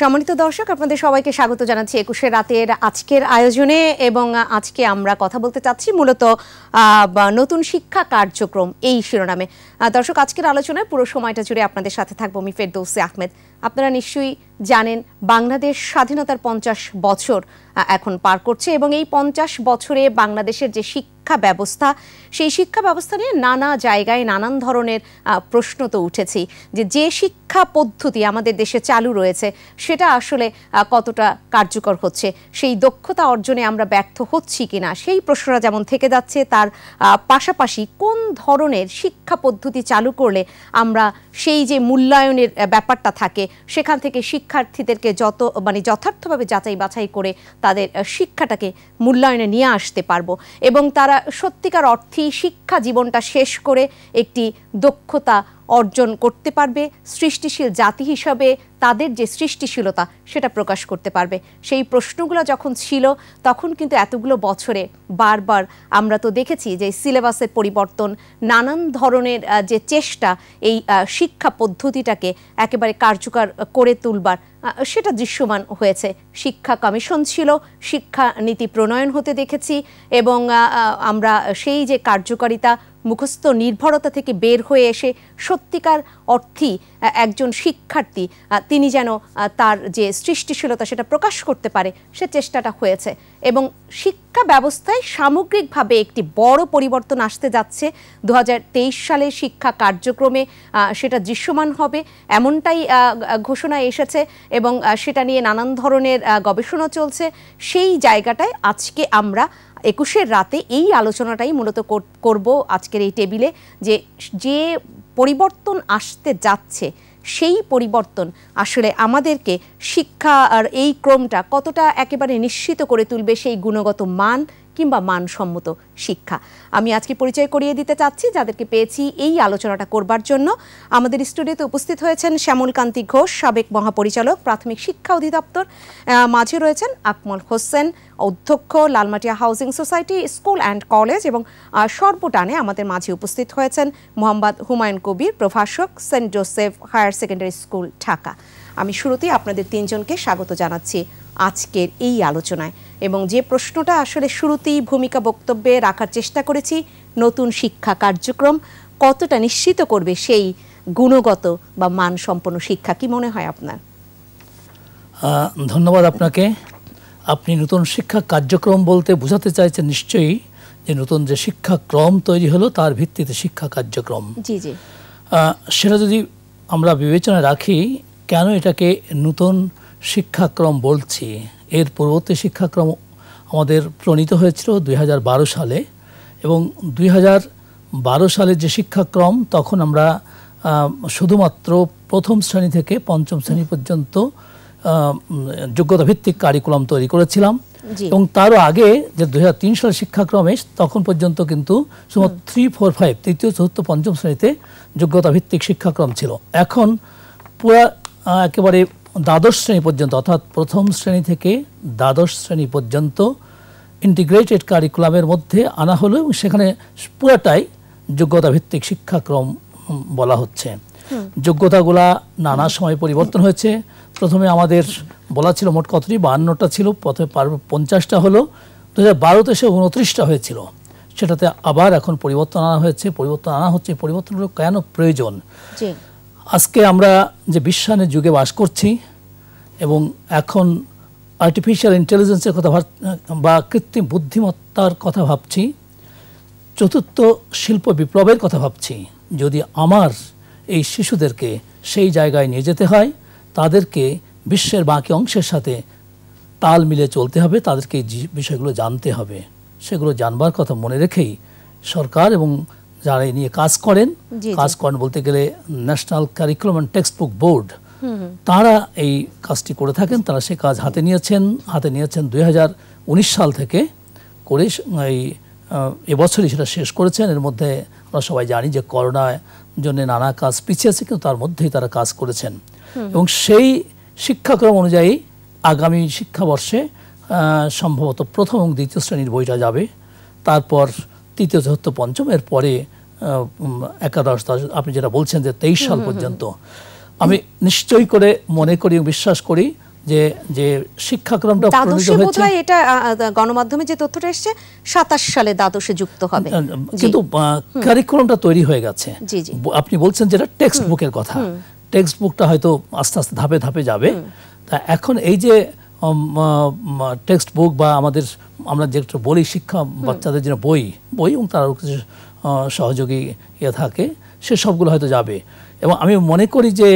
সম্মানিত দর্শক আপনাদের সবাইকে স্বাগত জানাচ্ছি একুশে রাতের আজকের আয়োজনে এবং আজকে আমরা কথা বলতে চাচ্ছি মূলত নতুন শিক্ষা কার্যক্রম এই শিরোনামে দর্শক আজকের আলোচনায় পুরো সময়টা জুড়ে আপনাদের সাথে থাকবো আমি ফেরদৌসি আহমেদ আপনারা নিশ্চয়ই জানেন বাংলাদেশ স্বাধীনতার পঞ্চাশ বছর এখন পার করছে এবং এই পঞ্চাশ বছরে বাংলাদেশের যে শিক্ষা ব্যবস্থা সেই শিক্ষা ব্যবস্থা নিয়ে নানা জায়গায় নানান ধরনের প্রশ্ন তো উঠেছি যে যে শিক্ষা পদ্ধতি আমাদের দেশে চালু রয়েছে সেটা আসলে কতটা কার্যকর হচ্ছে সেই দক্ষতা অর্জনে আমরা ব্যর্থ হচ্ছি কিনা সেই প্রশ্নটা যেমন থেকে যাচ্ছে তার পাশাপাশি কোন ধরনের শিক্ষা পদ্ধতি চালু করলে আমরা সেই যে মূল্যায়নের ব্যাপারটা থাকে সেখান থেকে শিক্ষার্থীদেরকে যত মানে যথার্থভাবে যাচাই বাছাই করে তাদের শিক্ষাটাকে মূল্যায়নে নিয়ে আসতে পারবো এবং তারা সত্যিকার অর্থেই শিক্ষা জীবনটা শেষ করে একটি দক্ষতা অর্জন করতে পারবে সৃষ্টিশীল জাতি হিসাবে তাদের যে সৃষ্টিশীলতা সেটা প্রকাশ করতে পারবে সেই প্রশ্নগুলো যখন ছিল তখন কিন্তু এতগুলো বছরে বারবার আমরা তো দেখেছি যে সিলেবাসের পরিবর্তন নানান ধরনের যে চেষ্টা এই শিক্ষা পদ্ধতিটাকে একেবারে কার্যকর করে তুলবার সেটা দৃশ্যমান হয়েছে শিক্ষা কমিশন ছিল শিক্ষা নীতি প্রণয়ন হতে দেখেছি এবং আমরা সেই যে কার্যকারিতা মুখস্থ নির্ভরতা থেকে বের হয়ে এসে সত্যিকার অর্থী একজন শিক্ষার্থী তিনি যেন তার যে সৃষ্টিশীলতা সেটা প্রকাশ করতে পারে সে চেষ্টাটা হয়েছে এবং শিক্ষা ব্যবস্থায় সামগ্রিকভাবে একটি বড় পরিবর্তন আসতে যাচ্ছে দু সালে শিক্ষা কার্যক্রমে সেটা দৃশ্যমান হবে এমনটাই ঘোষণা এসেছে এবং সেটা নিয়ে নানান ধরনের গবেষণা চলছে সেই জায়গাটায় আজকে আমরা একুশের রাতে এই আলোচনাটাই মূলত করব আজকের এই টেবিলে যে যে পরিবর্তন আসতে যাচ্ছে সেই পরিবর্তন আসলে আমাদেরকে শিক্ষা আর এই ক্রমটা কতটা একেবারে নিশ্চিত করে তুলবে সেই গুণগত মান কিংবা মানসম্মত শিক্ষা আমি আজকে পরিচয় করিয়ে দিতে চাচ্ছি যাদেরকে পেয়েছি এই আলোচনাটা করবার জন্য আমাদের স্টুডিওতে উপস্থিত হয়েছেন শ্যামলকান্তি ঘোষ সাবেক মহাপরিচালক প্রাথমিক শিক্ষা অধিদপ্তর মাঝে রয়েছেন আকমল হোসেন অধ্যক্ষ Lalmatia housing society school and college এবং সর্বটানে আমাদের মাঝে উপস্থিত হয়েছেন মোহাম্মদ হুমায়ুন কবির প্রভাষক Saint Joseph higher secondary school Dhaka আমি শুরুতেই আপনাদের তিনজনকে স্বাগত জানাচ্ছি আজকের এই আলোচনায় এবং যে প্রশ্নটা আসলে শুরুতেই ভূমিকা বক্তব্যে রাখার চেষ্টা করেছি নতুন শিক্ষা কার্যক্রম কতটা নিশ্চিত করবে সেই গুণগত বা মানসম্পন্ন শিক্ষা কি মনে হয় আপনার ধন্যবাদ আপনাকে আপনি নতুন শিক্ষা কার্যক্রম বলতে বোঝাতে চাইছেন নিশ্চয়ই যে নতুন যে শিক্ষাক্রম তৈরি হলো তার ভিত্তিতে শিক্ষা কার্যক্রম জি জি সেটা যদি আমরা বিবেচনা রাখি কেন এটাকে নতুন শিক্ষাক্রম বলছি এর পূর্বর্তী শিক্ষাক্রম আমাদের প্রণীত হয়েছিল দুই সালে এবং দুই সালের যে শিক্ষাক্রম তখন আমরা শুধুমাত্র প্রথম শ্রেণী থেকে পঞ্চম শ্রেণী পর্যন্ত যোগ্যতা ভিত্তিক কারিকুলাম তৈরি করেছিলাম এবং তারও আগে যে দুই সালের শিক্ষাক্রমে তখন পর্যন্ত কিন্তু থ্রি ফোর ফাইভ তৃতীয় চতুর্থ পঞ্চম শ্রেণীতে যোগ্যতা ভিত্তিক শিক্ষাক্রম ছিল এখন পুরা একেবারে দ্বাদশ শ্রেণী পর্যন্ত অর্থাৎ প্রথম শ্রেণী থেকে দ্বাদশ শ্রেণী পর্যন্ত ইন্টিগ্রেটেড কারিকুলামের মধ্যে আনা হলো এবং সেখানে পুরাটাই যোগ্যতা ভিত্তিক শিক্ষাক্রম বলা হচ্ছে যোগ্যতাগুলা নানা সময় পরিবর্তন হয়েছে প্রথমে আমাদের বলা ছিল মোট কতটি বাহান্নটা ছিল প্রথমে পঞ্চাশটা হলো দু হাজার বারোতে সে উনত্রিশটা হয়েছিল সেটাতে আবার এখন পরিবর্তন আনা হয়েছে পরিবর্তন আনা হচ্ছে পরিবর্তনগুলো কেন প্রয়োজন আজকে আমরা যে বিশ্বায়নের যুগে বাস করছি এবং এখন আর্টিফিশিয়াল ইন্টেলিজেন্সের কথা ভাব বা কৃত্রিম বুদ্ধিমত্তার কথা ভাবছি চতুর্থ শিল্প বিপ্লবের কথা ভাবছি যদি আমার এই শিশুদেরকে সেই জায়গায় নিয়ে যেতে হয় তাদেরকে বিশ্বের বাকি অংশের সাথে তাল মিলে চলতে হবে তাদেরকে বিষয়গুলো জানতে হবে সেগুলো জানবার কথা মনে রেখেই সরকার এবং যারা এ নিয়ে কাজ করেন কাজ করেন বলতে গেলে national curriculum and textbook board তারা এই কাজটি করে থাকেন তারা সে কাজ হাতে নিয়েছেন হাতে নিয়েছেন দুই সাল থেকে করে এই এবছরই সেটা শেষ করেছেন এর মধ্যে আমরা সবাই জানি যে করোনার জন্য নানা কাজ পিছিয়ে আছে কিন্তু তার মধ্যেই তারা কাজ করেছেন এবং সেই শিক্ষাক্রম অনুযায়ী আগামী শিক্ষাবর্ষে সম্ভবত প্রথম এবং দ্বিতীয় শ্রেণীর বইটা যাবে তারপর তৃতীয় চতুর্থ পঞ্চম এর পরে একাদশ আপনি যেটা বলছেন যে তেইশ সাল পর্যন্ত আমি নিশ্চয় করে মনে করি বিশ্বাস করি যে যে শিক্ষাক্রমটা প্রণীত হয়েছে এটা গণমাধ্যমে যে তথ্যটা এসেছে 27 সালে দ্বাদশে যুক্ত হবে কিন্তু কারিকুলামটা তৈরি হয়ে গেছে আপনি বলছেন যেটা টেক্সট বুকের কথা টেক্সট বুকটা হয়তো আস্তে আস্তে ধাপে ধাপে যাবে তা এখন এই যে টেক্সট বুক বা আমাদের আমরা যেটা বলি শিক্ষা বাচ্চাদের যেটা বই বই এবং তারা কিছু সহযোগী ইয়ে থাকে সে সবগুলো হয়তো যাবে এবং আমি মনে করি যে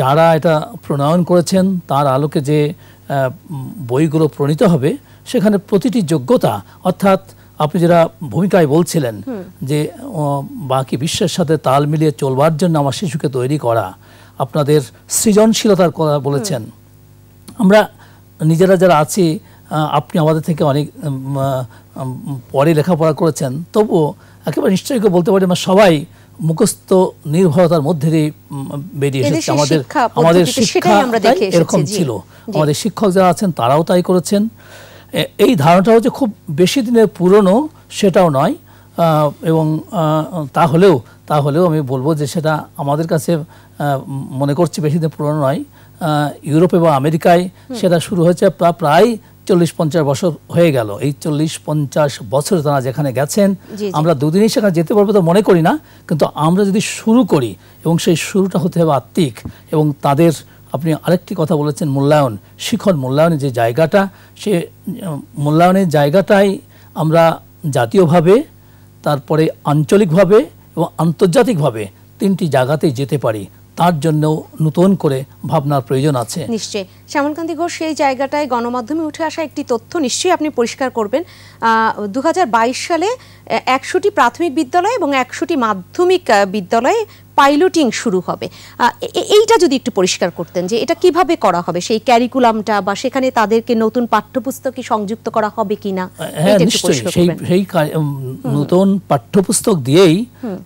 যারা এটা প্রণয়ন করেছেন তার আলোকে যে বইগুলো প্রণীত হবে সেখানে প্রতিটি যোগ্যতা অর্থাৎ আপনি যারা ভূমিকায় বলছিলেন যে বাকি বিশ্বের সাথে তাল মিলিয়ে চলবার জন্য আমার শিশুকে তৈরি করা আপনাদের সৃজনশীলতার কথা বলেছেন আমরা নিজেরা যারা আছি আপনি আমাদের থেকে অনেক পরে লেখাপড়া করেছেন তবুও একেবারে নিশ্চয়ই বলতে পারি আমরা সবাই মুখস্থ নির্ভরতার মধ্যে বেরিয়ে এসেছে আমাদের আমাদের শিক্ষা এরকম ছিল আমাদের শিক্ষক যারা আছেন তারাও তাই করেছেন এই ধারণাটা হচ্ছে খুব বেশি দিনের পুরনো সেটাও নয় এবং তাহলেও তাহলেও আমি বলবো যে সেটা আমাদের কাছে মনে করছি বেশি দিন পুরনো নয় ইউরোপে এবং আমেরিকায় সেটা শুরু হয়েছে প্রায় চল্লিশ পঞ্চাশ বছর হয়ে গেল এই চল্লিশ পঞ্চাশ বছর তারা যেখানে গেছেন আমরা দুদিনই সেখানে যেতে পারবো তো মনে করি না কিন্তু আমরা যদি শুরু করি এবং সেই শুরুটা হতে হবে আত্মিক এবং তাদের আপনি আরেকটি কথা বলেছেন মূল্যায়ন শিখর মূল্যায়নের যে জায়গাটা সে মূল্যায়নের জায়গাটাই আমরা জাতীয়ভাবে তারপরে আঞ্চলিকভাবে এবং আন্তর্জাতিকভাবে তিনটি জায়গাতেই যেতে পারি তার জন্য নতুন করে ভাবনার প্রয়োজন আছে নিশ্চয়ই শ্যামলকান্তি ঘোষ সেই জায়গাটায় গণমাধ্যমে উঠে আসা একটি তথ্য নিশ্চয়ই আপনি পরিষ্কার করবেন দু সালে একশোটি প্রাথমিক বিদ্যালয় এবং একশোটি মাধ্যমিক বিদ্যালয়ে পাইলটিং শুরু হবে এইটা যদি একটু পরিষ্কার করতেন যে এটা কিভাবে করা হবে সেই ক্যারিকুলামটা বা সেখানে তাদেরকে নতুন পাঠ্যপুস্তকে সংযুক্ত করা হবে কিনা হ্যাঁ, সেই সেই নতুন পাঠ্যপুস্তক দিয়েই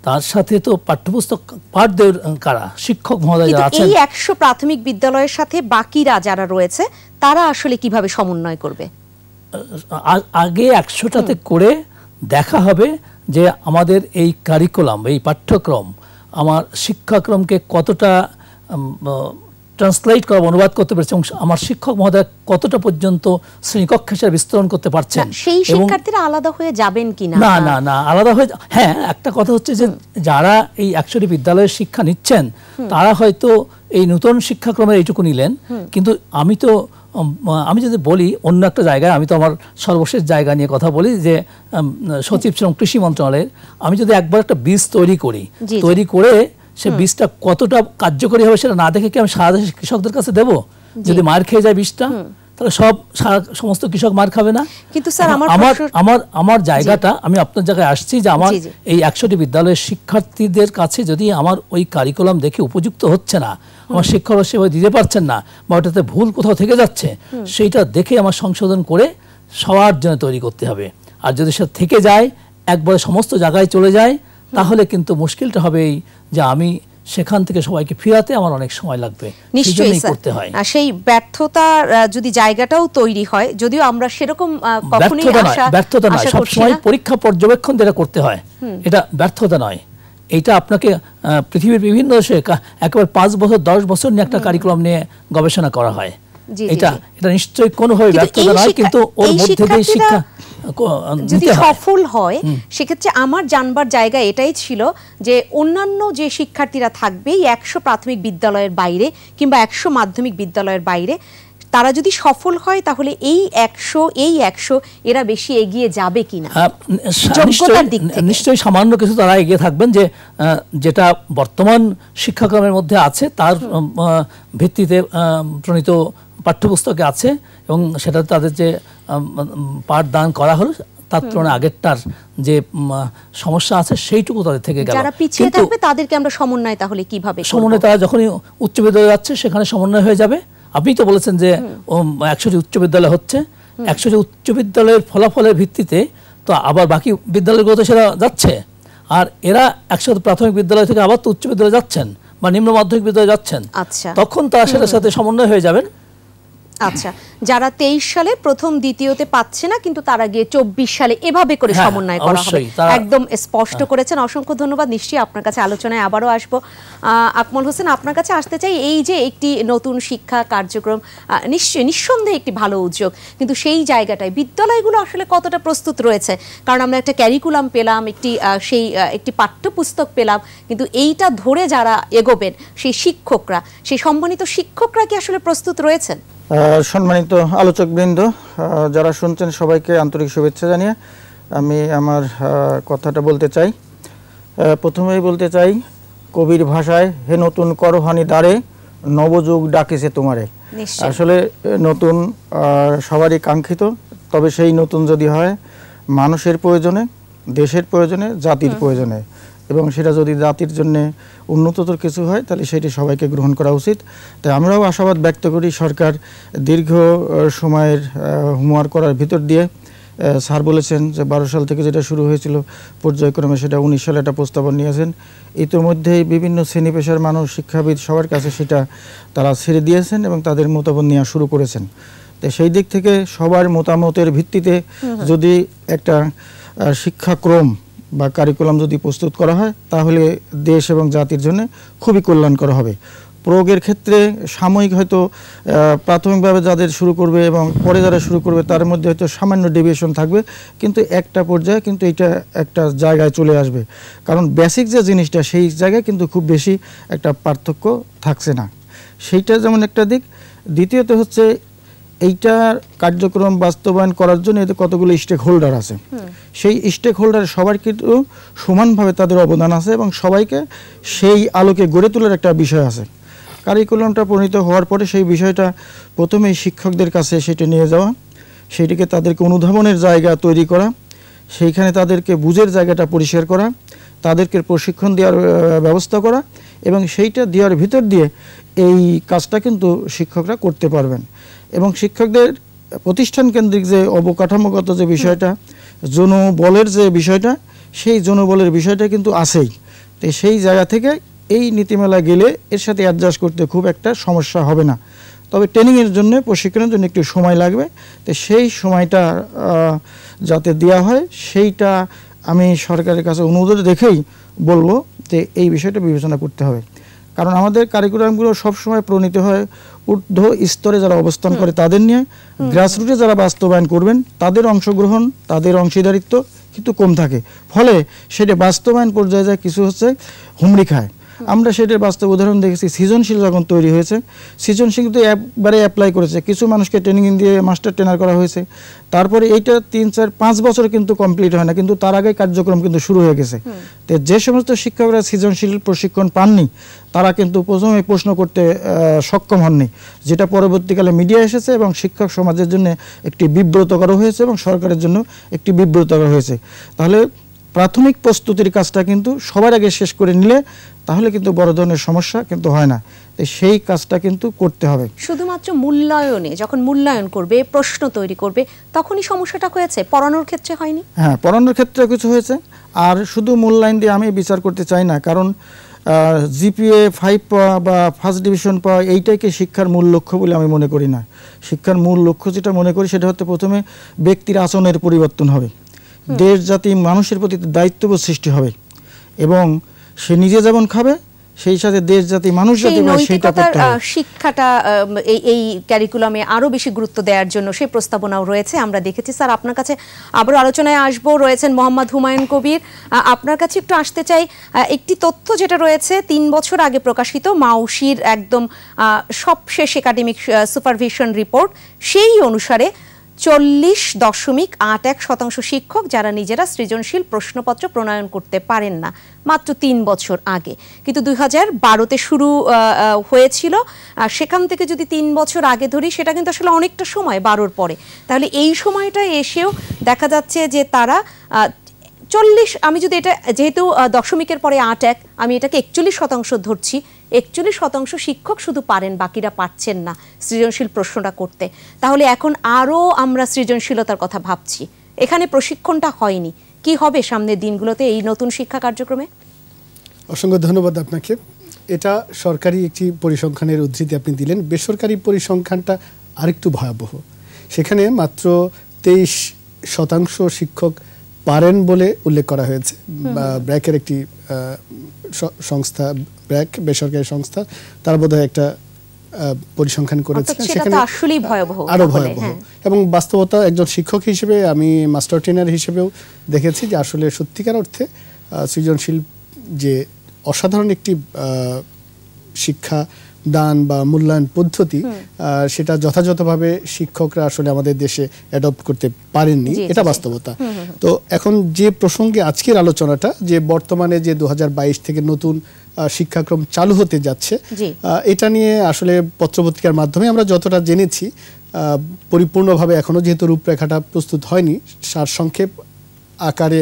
তার সাথে তো পাঠ্যপুস্তক পাঠদের কারা শিক্ষক মহোদয় আছেন এই 100 প্রাথমিক বিদ্যালয়ের সাথে বাকিরা যারা রয়েছে তারা আসলে কিভাবে সমন্বয় করবে আগে একশোটাতে করে দেখা হবে যে আমাদের এই কারিকুলাম এই পাঠ্যক্রম আমার শিক্ষাক্রমকে কতটা ট্রান্সলেট করা অনুবাদ করতে পারছে এবং আমার শিক্ষক মহোদয় কতটা পর্যন্ত শ্রেণীকক্ষ হিসেবে বিস্তরণ করতে পারছেন সেই শিক্ষার্থীরা আলাদা হয়ে যাবেন কি না না না না আলাদা হয়ে হ্যাঁ একটা কথা হচ্ছে যে যারা এই একশোটি বিদ্যালয়ের শিক্ষা নিচ্ছেন তারা হয়তো এই নতুন শিক্ষাক্রমের এইটুকু নিলেন কিন্তু আমি তো আমি যদি বলি অন্য একটা জায়গায় আমি তো আমার সর্বশেষ জায়গা নিয়ে কথা বলি যে সচিব ছিলাম কৃষি মন্ত্রণালয়ের আমি যদি একবার একটা বীজ তৈরি করি তৈরি করে সে বীজটা কতটা কার্যকরী হবে সেটা না দেখে কি আমি সারা দেশের কৃষকদের কাছে দেবো যদি মার খেয়ে যায় বীজটা তাহলে সব সমস্ত কৃষক মার খাবে না কিন্তু স্যার আমার আমার আমার জায়গাটা আমি আপনার জায়গায় আসছি যে আমার এই একশোটি বিদ্যালয়ের শিক্ষার্থীদের কাছে যদি আমার ওই কারিকুলাম দেখে উপযুক্ত হচ্ছে না আমার শিক্ষক সেভাবে দিতে পারছেন না বা ওটাতে ভুল কোথাও থেকে যাচ্ছে সেইটা দেখে আমার সংশোধন করে সবার জন্য তৈরি করতে হবে আর যদি সে থেকে যায় একবারে সমস্ত জায়গায় চলে যায় তাহলে কিন্তু মুশকিলটা হবে এই যে আমি সেখান থেকে সবাইকে ফিরাতে আমার অনেক সময় লাগবে নিশ্চয়ই করতে হয় আর সেই ব্যর্থতা যদি জায়গাটাও তৈরি হয় যদিও আমরা সেরকম ব্যর্থতা নয় সব সময় পরীক্ষা পর্যবেক্ষণ যেটা করতে হয় এটা ব্যর্থতা নয় এটা আপনাকে পৃথিবীর বিভিন্ন দেশে একেবারে পাঁচ বছর দশ বছর নিয়ে একটা কারিকুলাম নিয়ে গবেষণা করা হয় এটা এটা নিশ্চয়ই কোনোভাবে ব্যর্থতা নয় কিন্তু ওর মধ্যে দিয়ে শিক্ষা যদি সফল হয় সেক্ষেত্রে আমার জানবার জায়গা এটাই ছিল যে অন্যান্য যে শিক্ষার্থীরা থাকবে একশো প্রাথমিক বিদ্যালয়ের বাইরে কিংবা একশো মাধ্যমিক বিদ্যালয়ের বাইরে তারা যদি সফল হয় তাহলে এই একশো এই একশো এরা বেশি এগিয়ে যাবে কি না হ্যাঁ, নিশ্চয়ই সামান্য কিছু তারা এগিয়ে থাকবেন যে যেটা বর্তমান শিক্ষাক্রমের মধ্যে আছে তার ভিত্তিতে প্রণীত পাঠ্যপুস্তক আছে এবং সেটা তাদের যে পাঠদান করা হলো তার তুলনায় আগেরটার যে সমস্যা আছে সেইটুকু তাদের থেকে গেল যারা পিছিয়ে থাকবে তাদেরকে আমরা সমন্বয় তাহলে কিভাবে সমন্বয় তারা যখনই উচ্চ বিদ্যালয়ে যাচ্ছে সেখানে সমন্বয় হয়ে যাবে আপনি তো বলেছেন যে একশোটি উচ্চ বিদ্যালয় হচ্ছে একশোটি উচ্চ বিদ্যালয়ের ফলাফলের ভিত্তিতে তো আবার বাকি বিদ্যালয়গুলো তো সেটা যাচ্ছে আর এরা একশো প্রাথমিক বিদ্যালয় থেকে আবার তো উচ্চ বিদ্যালয়ে যাচ্ছেন বা নিম্ন মাধ্যমিক বিদ্যালয়ে যাচ্ছেন আচ্ছা। তখন তারা সেটার সাথে সমন্বয় হয়ে যাবেন আচ্ছা যারা তেইশ সালে প্রথম দ্বিতীয়তে পাচ্ছে না কিন্তু তারা গিয়ে চব্বিশ সালে এভাবে করে হ্যাঁ, সমন্বয় করা হবে একদম স্পষ্ট হ্যাঁ। করেছেন অসংখ্য ধন্যবাদ নিশ্চয়ই আপনার কাছে আলোচনায় আবারও আসবো আকমল হোসেন আপনার কাছে আসতে চাই এই যে একটি নতুন শিক্ষা কার্যক্রম নিশ্চয়ই নিঃসন্দেহে একটি ভালো উদ্যোগ কিন্তু সেই জায়গাটায় বিদ্যালয়গুলো আসলে কতটা প্রস্তুত রয়েছে কারণ আমরা একটা ক্যারিকুলাম পেলাম একটি সেই একটি পাঠ্যপুস্তক পেলাম কিন্তু এইটা ধরে যারা এগোবেন সেই শিক্ষকরা সেই সম্মানিত শিক্ষকরা কি আসলে প্রস্তুত রয়েছেন সম্মানিত আলোচকবৃন্দ যারা শুনছেন সবাইকে আন্তরিক শুভেচ্ছা জানিয়ে আমি আমার কথাটা বলতে চাই প্রথমেই বলতে চাই কবির ভাষায় হে নতুন করহানি দ্বারে নবযুগ ডাকেছে তোমারে আসলে নতুন সবারই কাঙ্ক্ষিত তবে সেই নতুন যদি হয় মানুষের প্রয়োজনে দেশের প্রয়োজনে জাতির প্রয়োজনে এবং সেটা যদি জাতির জন্য উন্নততর কিছু হয় তাহলে সেটি সবাইকে গ্রহণ করা উচিত তাই আমরাও আশাবাদ ব্যক্ত করি সরকার দীর্ঘ সময়ের হোমওয়ার্ক করার ভিতর দিয়ে স্যার বলেছেন যে বারো সাল থেকে যেটা শুরু হয়েছিল পর্যায়ক্রমে সেটা উনিশ সালে একটা প্রস্তাবন নিয়েছেন ইতোমধ্যেই বিভিন্ন শ্রেণী পেশার মানুষ শিক্ষাবিদ সবার কাছে সেটা তারা ছেড়ে দিয়েছেন এবং তাদের মতামত নেওয়া শুরু করেছেন তো সেই দিক থেকে সবার মতামতের ভিত্তিতে যদি একটা শিক্ষাক্রম বা কারিকুলাম যদি প্রস্তুত করা হয় তাহলে দেশ এবং জাতির জন্য খুবই কল্যাণকর হবে প্রয়োগের ক্ষেত্রে সাময়িক হয়তো প্রাথমিকভাবে যাদের শুরু করবে এবং পরে যারা শুরু করবে তার মধ্যে হয়তো সামান্য ডেভিয়েশন থাকবে কিন্তু একটা পর্যায়ে কিন্তু এটা একটা জায়গায় চলে আসবে কারণ বেসিক যে জিনিসটা সেই জায়গায় কিন্তু খুব বেশি একটা পার্থক্য থাকছে না সেইটা যেমন একটা দিক দ্বিতীয়ত হচ্ছে এইটার কার্যক্রম বাস্তবায়ন করার জন্য এতে কতগুলো স্টেক হোল্ডার আছে সেই স্টেক হোল্ডার সবার কিন্তু সমানভাবে তাদের অবদান আছে এবং সবাইকে সেই আলোকে গড়ে তোলার একটা বিষয় আছে কারিকুলামটা পরিণত হওয়ার পরে সেই বিষয়টা প্রথমেই শিক্ষকদের কাছে সেটা নিয়ে যাওয়া সেটিকে তাদেরকে অনুধাবনের জায়গা তৈরি করা সেইখানে তাদেরকে বুঝের জায়গাটা পরিষ্কার করা তাদেরকে প্রশিক্ষণ দেওয়ার ব্যবস্থা করা এবং সেইটা দেওয়ার ভিতর দিয়ে এই কাজটা কিন্তু শিক্ষকরা করতে পারবেন এবং শিক্ষকদের প্রতিষ্ঠান কেন্দ্রিক যে অবকাঠামোগত যে বিষয়টা বলের যে বিষয়টা সেই বলের বিষয়টা কিন্তু আছেই তো সেই জায়গা থেকে এই নীতিমেলা গেলে এর সাথে অ্যাডজাস্ট করতে খুব একটা সমস্যা হবে না তবে ট্রেনিংয়ের জন্য প্রশিক্ষণের জন্য একটু সময় লাগবে তো সেই সময়টা যাতে দেওয়া হয় সেইটা আমি সরকারের কাছে অনুরোধ রেখেই বলবো যে এই বিষয়টা বিবেচনা করতে হবে কারণ আমাদের কারিকুলামগুলো সবসময় প্রণীত হয় ঊর্ধ্ব স্তরে যারা অবস্থান করে তাদের নিয়ে গ্রাসরুটে যারা বাস্তবায়ন করবেন তাদের অংশগ্রহণ তাদের অংশীদারিত্ব কিন্তু কম থাকে ফলে সেটা বাস্তবায়ন পর্যায়ে যায় কিছু হচ্ছে হুমড়ি খায় আমরা সেটার বাস্তব উদাহরণ দেখেছি সৃজনশীল যখন তৈরি হয়েছে সৃজনশীল কিন্তু একবারে অ্যাপ্লাই করেছে কিছু মানুষকে ট্রেনিং দিয়ে মাস্টার ট্রেনার করা হয়েছে তারপরে এইটা তিন চার পাঁচ বছর কিন্তু কমপ্লিট হয় না কিন্তু তার আগে কার্যক্রম কিন্তু শুরু হয়ে গেছে তো যে সমস্ত শিক্ষকরা সৃজনশীল প্রশিক্ষণ পাননি তারা কিন্তু প্রথমে প্রশ্ন করতে সক্ষম হননি যেটা পরবর্তীকালে মিডিয়া এসেছে এবং শিক্ষক সমাজের জন্য একটি বিব্রতকর হয়েছে এবং সরকারের জন্য একটি বিব্রতকর হয়েছে তাহলে প্রাথমিক প্রস্তুতির কাজটা কিন্তু সবার আগে শেষ করে নিলে তাহলে কিন্তু বড় ধরনের সমস্যা কিন্তু হয় না সেই কাজটা কিন্তু করতে হবে শুধুমাত্র মূল্যায়নে যখন মূল্যায়ন করবে প্রশ্ন তৈরি করবে তখনই সমস্যাটা হয়েছে পড়ানোর ক্ষেত্রে হয়নি হ্যাঁ পড়ানোর ক্ষেত্রে কিছু হয়েছে আর শুধু মূল্যায়ন দিয়ে আমি বিচার করতে চাই না কারণ জিপিএ ফাইভ পাওয়া বা ফার্স্ট ডিভিশন পাওয়া এইটাইকে শিক্ষার মূল লক্ষ্য বলে আমি মনে করি না শিক্ষার মূল লক্ষ্য যেটা মনে করি সেটা হচ্ছে প্রথমে ব্যক্তির আচরণের পরিবর্তন হবে দেশ জাতি মানুষের প্রতি দায়িত্ববোধ সৃষ্টি হবে এবং সে নিজে যেমন খাবে সেই সাথে দেশ জাতি মানুষ শিক্ষাটা এই এই ক্যারিকুলামে আরো বেশি গুরুত্ব দেওয়ার জন্য সেই প্রস্তাবনাও রয়েছে আমরা দেখেছি স্যার আপনার কাছে আবারও আলোচনায় আসব রয়েছেন মোহাম্মদ হুমায়ুন কবির আপনার কাছে একটু আসতে চাই একটি তথ্য যেটা রয়েছে তিন বছর আগে প্রকাশিত মাউসির একদম সবশেষ একাডেমিক সুপারভিশন রিপোর্ট সেই অনুসারে চল্লিশ দশমিক আট এক শতাংশ শিক্ষক যারা নিজেরা সৃজনশীল প্রশ্নপত্র প্রণয়ন করতে পারেন না মাত্র তিন বছর আগে কিন্তু দুই হাজার বারোতে শুরু হয়েছিল সেখান থেকে যদি তিন বছর আগে ধরি সেটা কিন্তু আসলে অনেকটা সময় বারোর পরে তাহলে এই সময়টা এসেও দেখা যাচ্ছে যে তারা চল্লিশ আমি যদি এটা যেহেতু দশমিকের পরে আট এক আমি এটাকে একচল্লিশ শতাংশ ধরছি একচল্লিশ শতাংশ শিক্ষক শুধু পারেন বাকিরা পারছেন না সৃজনশীল প্রশ্নটা করতে তাহলে এখন আরও আমরা সৃজনশীলতার কথা ভাবছি এখানে প্রশিক্ষণটা হয়নি কি হবে সামনের দিনগুলোতে এই নতুন শিক্ষা কার্যক্রমে অসংখ্য ধন্যবাদ আপনাকে এটা সরকারি একটি পরিসংখ্যানের উদ্ধৃতি আপনি দিলেন বেসরকারি পরিসংখ্যানটা আরেকটু ভয়াবহ সেখানে মাত্র তেইশ শতাংশ শিক্ষক পারেন বলে উল্লেখ করা হয়েছে ব্র্যাকের একটি সংস্থা ব্র্যাক বেসরকারি সংস্থা তার বোধ একটা পরিসংখ্যান করেছে সেখানে আসলেই ভয়াবহ আরো ভয়াবহ হ্যাঁ। এবং বাস্তবতা একজন শিক্ষক হিসেবে আমি মাস্টার ট্রেনার হিসেবেও দেখেছি যে আসলে সত্যিকার অর্থে সৃজনশীল যে অসাধারণ একটি শিক্ষা দান বা মূল্যায়ন পদ্ধতি সেটা যথাযথভাবে শিক্ষকরা আসলে আমাদের দেশে অ্যাডপ্ট করতে পারেননি এটা বাস্তবতা তো এখন যে প্রসঙ্গে আজকের আলোচনাটা যে বর্তমানে যে দু থেকে নতুন শিক্ষাক্রম চালু হতে যাচ্ছে এটা নিয়ে আসলে পত্রপত্রিকার মাধ্যমে আমরা যতটা জেনেছি পরিপূর্ণভাবে এখনও যেহেতু রূপরেখাটা প্রস্তুত হয়নি সার সংক্ষেপ আকারে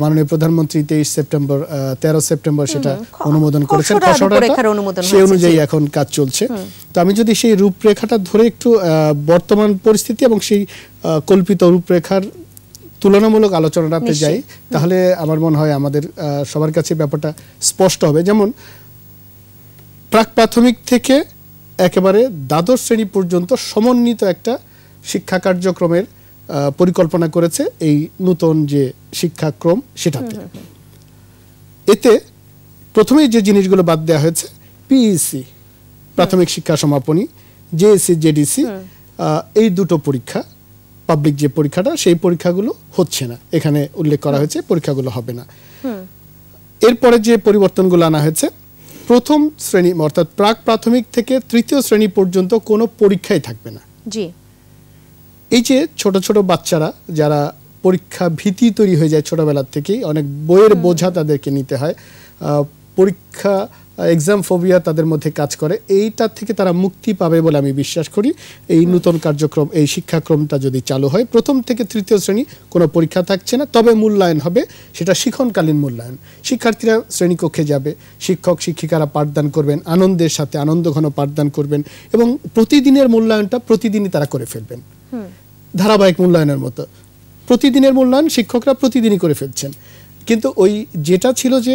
মাননীয় প্রধানমন্ত্রী তেইশ সেপ্টেম্বর তেরো সেপ্টেম্বর সেটা অনুমোদন করেছেন সে অনুযায়ী এখন কাজ চলছে তো আমি যদি সেই রূপরেখাটা ধরে একটু বর্তমান পরিস্থিতি এবং সেই কল্পিত রূপরেখার তুলনামূলক আলোচনাটাতে যাই তাহলে আমার মনে হয় আমাদের সবার কাছে ব্যাপারটা স্পষ্ট হবে যেমন প্রাক প্রাথমিক থেকে একেবারে দ্বাদশ শ্রেণী পর্যন্ত সমন্বিত একটা শিক্ষা কার্যক্রমের পরিকল্পনা করেছে এই নতুন যে শিক্ষাক্রম সেটাতে এতে প্রথমেই যে জিনিসগুলো বাদ দেওয়া হয়েছে পিইসি e প্রাথমিক শিক্ষা সমাপনী জেএসসি জেডিসি e এই দুটো পরীক্ষা পাবলিক যে পরীক্ষাটা সেই পরীক্ষাগুলো হচ্ছে না এখানে উল্লেখ করা হয়েছে পরীক্ষাগুলো হবে না এরপরে যে পরিবর্তনগুলো আনা হয়েছে প্রথম শ্রেণী অর্থাৎ প্রাক প্রাথমিক থেকে তৃতীয় শ্রেণী পর্যন্ত কোনো পরীক্ষাই থাকবে না এই যে ছোট ছোট বাচ্চারা যারা পরীক্ষা ভীতি তৈরি হয়ে যায় ছোটবেলার থেকেই অনেক বইয়ের বোঝা তাদেরকে নিতে হয় পরীক্ষা এক্সাম ফোবিয়া তাদের মধ্যে কাজ করে এইটা থেকে তারা মুক্তি পাবে বলে আমি বিশ্বাস করি এই নতুন কার্যক্রম এই শিক্ষাক্রমটা যদি চালু হয় প্রথম থেকে তৃতীয় শ্রেণী কোনো পরীক্ষা থাকছে না তবে মূল্যায়ন হবে সেটা শিখনকালীন মূল্যায়ন শিক্ষার্থীরা শ্রেণীকক্ষে যাবে শিক্ষক শিক্ষিকারা পাঠদান করবেন আনন্দের সাথে আনন্দ ঘন পাঠদান করবেন এবং প্রতিদিনের মূল্যায়নটা প্রতিদিনই তারা করে ফেলবেন ধারাবাহিক মূল্যায়নের মতো প্রতিদিনের মূল্যায়ন শিক্ষকরা প্রতিদিনই করে ফেলছেন কিন্তু ওই যেটা ছিল যে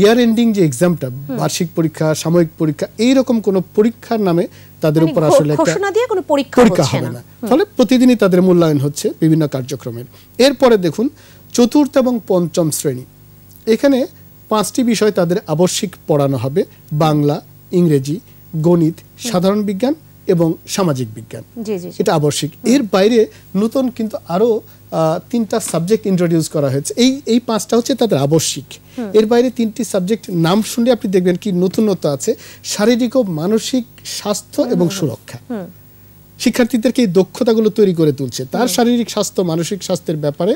ইয়ার এন্ডিং যে এক্সামটা বার্ষিক পরীক্ষা সাময়িক পরীক্ষা এই রকম কোন পরীক্ষার নামে তাদের মানে উপর আসলে পরীক্ষা হবে না ফলে প্রতিদিনই তাদের মূল্যায়ন হচ্ছে বিভিন্ন কার্যক্রমের এরপরে দেখুন চতুর্থ এবং পঞ্চম শ্রেণী এখানে পাঁচটি বিষয় তাদের আবশ্যিক পড়ানো হবে বাংলা ইংরেজি গণিত সাধারণ বিজ্ঞান এবং সামাজিক বিজ্ঞান এটা আবশ্যিক এর বাইরে নতুন কিন্তু আরো তিনটা সাবজেক্ট ইন্ট্রোডিউস করা হয়েছে এই এই পাঁচটা হচ্ছে তাদের আবশ্যিক এর বাইরে তিনটি সাবজেক্ট নাম শুনে আপনি দেখবেন কি নতুনত্ব আছে শারীরিক ও মানসিক স্বাস্থ্য এবং সুরক্ষা শিক্ষার্থীদেরকে এই দক্ষতাগুলো তৈরি করে তুলছে তার শারীরিক স্বাস্থ্য মানসিক স্বাস্থ্যের ব্যাপারে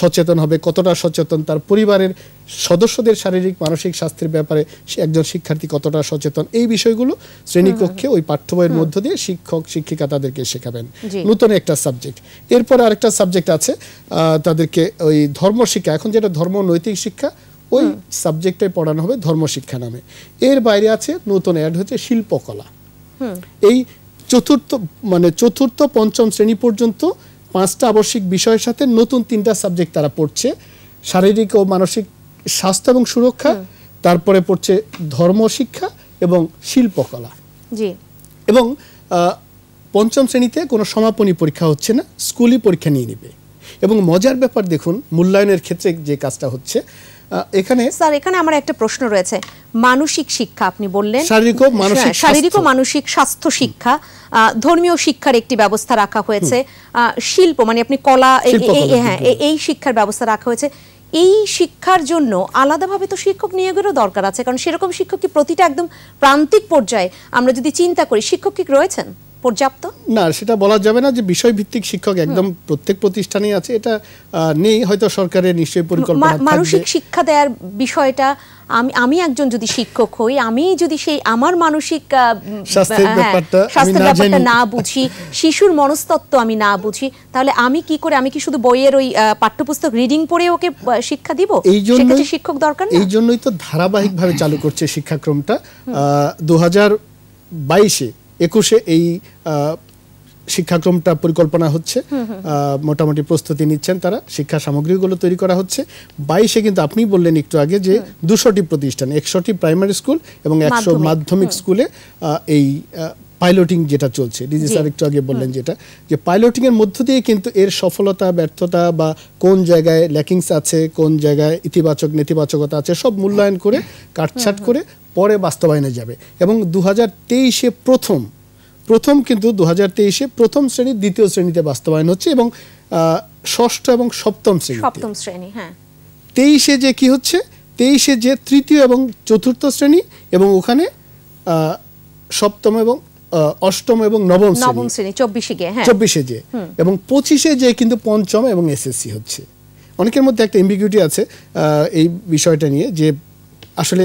সচেতন হবে কতটা সচেতন তার পরিবারের সদস্যদের শারীরিক মানসিক স্বাস্থ্যের ব্যাপারে একজন শিক্ষার্থী কতটা সচেতন এই বিষয়গুলো শ্রেণীকক্ষে ওই পাঠ্য বইয়ের মধ্য দিয়ে শিক্ষক শিক্ষিকা তাদেরকে শেখাবেন নতুন একটা সাবজেক্ট এরপর আরেকটা সাবজেক্ট আছে তাদেরকে ওই ধর্ম শিক্ষা এখন যেটা ধর্ম নৈতিক শিক্ষা ওই সাবজেক্টটাই পড়ানো হবে ধর্ম শিক্ষা নামে এর বাইরে আছে নতুন অ্যাড হচ্ছে শিল্পকলা এই চতুর্থ মানে চতুর্থ পঞ্চম শ্রেণী পর্যন্ত পাঁচটা আবশ্যিক বিষয়ের সাথে নতুন তিনটা সাবজেক্ট তারা পড়ছে শারীরিক ও মানসিক স্বাস্থ্য এবং সুরক্ষা তারপরে পড়ছে ধর্ম শিক্ষা এবং শিল্পকলা জি এবং পঞ্চম শ্রেণীতে কোনো সমাপনী পরীক্ষা হচ্ছে না স্কুলই পরীক্ষা নিয়ে নেবে এবং মজার ব্যাপার দেখুন মূল্যায়নের ক্ষেত্রে যে কাজটা হচ্ছে এখানে স্যার এখানে আমার একটা প্রশ্ন রয়েছে মানসিক শিক্ষা আপনি বললেন শারীরিক মানসিক হ্যাঁ, শারীরিক ও মানসিক স্বাস্থ্য শিক্ষা ধর্মীয় শিক্ষার একটি ব্যবস্থা রাখা হয়েছে শিল্প মানে আপনি কলা হ্যাঁ এই শিক্ষার ব্যবস্থা রাখা হয়েছে এই শিক্ষার জন্য আলাদাভাবে তো শিক্ষক নিয়োগেরও দরকার আছে কারণ সেরকম শিক্ষক কি প্রতিটা একদম প্রান্তিক পর্যায়ে আমরা যদি চিন্তা করি শিক্ষক কি রয়েছেন পর্যাপ্ত না সেটা বলা যাবে না যে বিষয় ভিত্তিক শিক্ষক একদম প্রত্যেক প্রতিষ্ঠানে আছে এটা নেই হয়তো সরকারের নিশ্চয়ই পরিকল্পনা মানসিক শিক্ষা দেওয়ার বিষয়টা আমি আমি একজন যদি শিক্ষক হই আমি যদি সেই আমার মানসিক হ্যাঁ, না বুঝি শিশুর মনস্তত্ব আমি না বুঝি তাহলে আমি কি করে আমি কি শুধু বইয়ের ওই পাঠ্যপুস্তক রিডিং পড়ে ওকে শিক্ষা দিব এই জন্য শিক্ষক দরকার এই জন্যই তো ধারাবাহিকভাবে চালু করছে শিক্ষাক্রমটা দু হাজার বাইশে একুশে এই শিক্ষাক্রমটা পরিকল্পনা হচ্ছে মোটামুটি প্রস্তুতি নিচ্ছেন তারা শিক্ষা সামগ্রীগুলো তৈরি করা হচ্ছে বাইশে কিন্তু আপনি বললেন একটু আগে যে দুশোটি প্রতিষ্ঠান একশোটি প্রাইমারি স্কুল এবং একশো মাধ্যমিক স্কুলে এই পাইলটিং যেটা চলছে ডিজি স্যার একটু আগে বললেন যেটা যে পাইলটিং এর মধ্য দিয়ে কিন্তু এর সফলতা ব্যর্থতা বা কোন জায়গায় ল্যাকিংস আছে কোন জায়গায় ইতিবাচক নেতিবাচকতা আছে সব মূল্যায়ন করে কাটছাট করে পরে বাস্তবায়নে যাবে এবং দু হাজার প্রথম প্রথম কিন্তু দু হাজার প্রথম শ্রেণীর দ্বিতীয় শ্রেণীতে বাস্তবায়ন হচ্ছে এবং ষষ্ঠ এবং সপ্তম শ্রেণী সপ্তম শ্রেণী হ্যাঁ তেইশে যে কি হচ্ছে তেইশে যে তৃতীয় এবং চতুর্থ শ্রেণী এবং ওখানে সপ্তম এবং অষ্টম এবং নবম চব্বিশে যে হ্যাঁ। এবং পঁচিশে যে কিন্তু পঞ্চম এবং এসএসসি হচ্ছে অনেকের মধ্যে একটা এম্বিগুইটি আছে এই বিষয়টা নিয়ে যে আসলে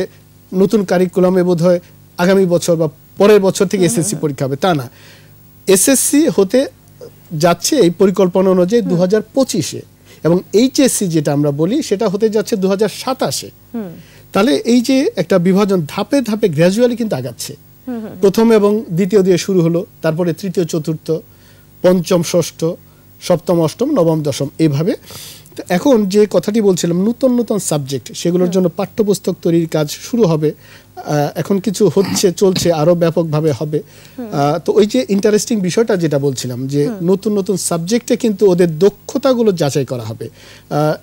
নতুন কারিকুলামে বোধ হয় আগামী বছর বা পরের বছর থেকে এসএসসি পরীক্ষা হবে তা না এসএসসি হতে যাচ্ছে এই পরিকল্পনা অনুযায়ী দু হাজার পঁচিশে এবং এইচএসসি যেটা আমরা বলি সেটা হতে যাচ্ছে দু হাজার সাতাশে তাহলে এই যে একটা বিভাজন ধাপে ধাপে গ্র্যাজুয়ালি কিন্তু আগাচ্ছে প্রথম এবং দ্বিতীয় দিয়ে শুরু হলো তারপরে তৃতীয় চতুর্থ পঞ্চম ষষ্ঠ সপ্তম অষ্টম নবম দশম এভাবে এখন যে কথাটি বলছিলাম নতুন নতুন সাবজেক্ট সেগুলোর জন্য পাঠ্যপুস্তক তৈরির কাজ শুরু হবে এখন কিছু হচ্ছে চলছে আরও ব্যাপকভাবে হবে তো ওই যে ইন্টারেস্টিং বিষয়টা যেটা বলছিলাম যে নতুন নতুন সাবজেক্টে কিন্তু ওদের দক্ষতাগুলো যাচাই করা হবে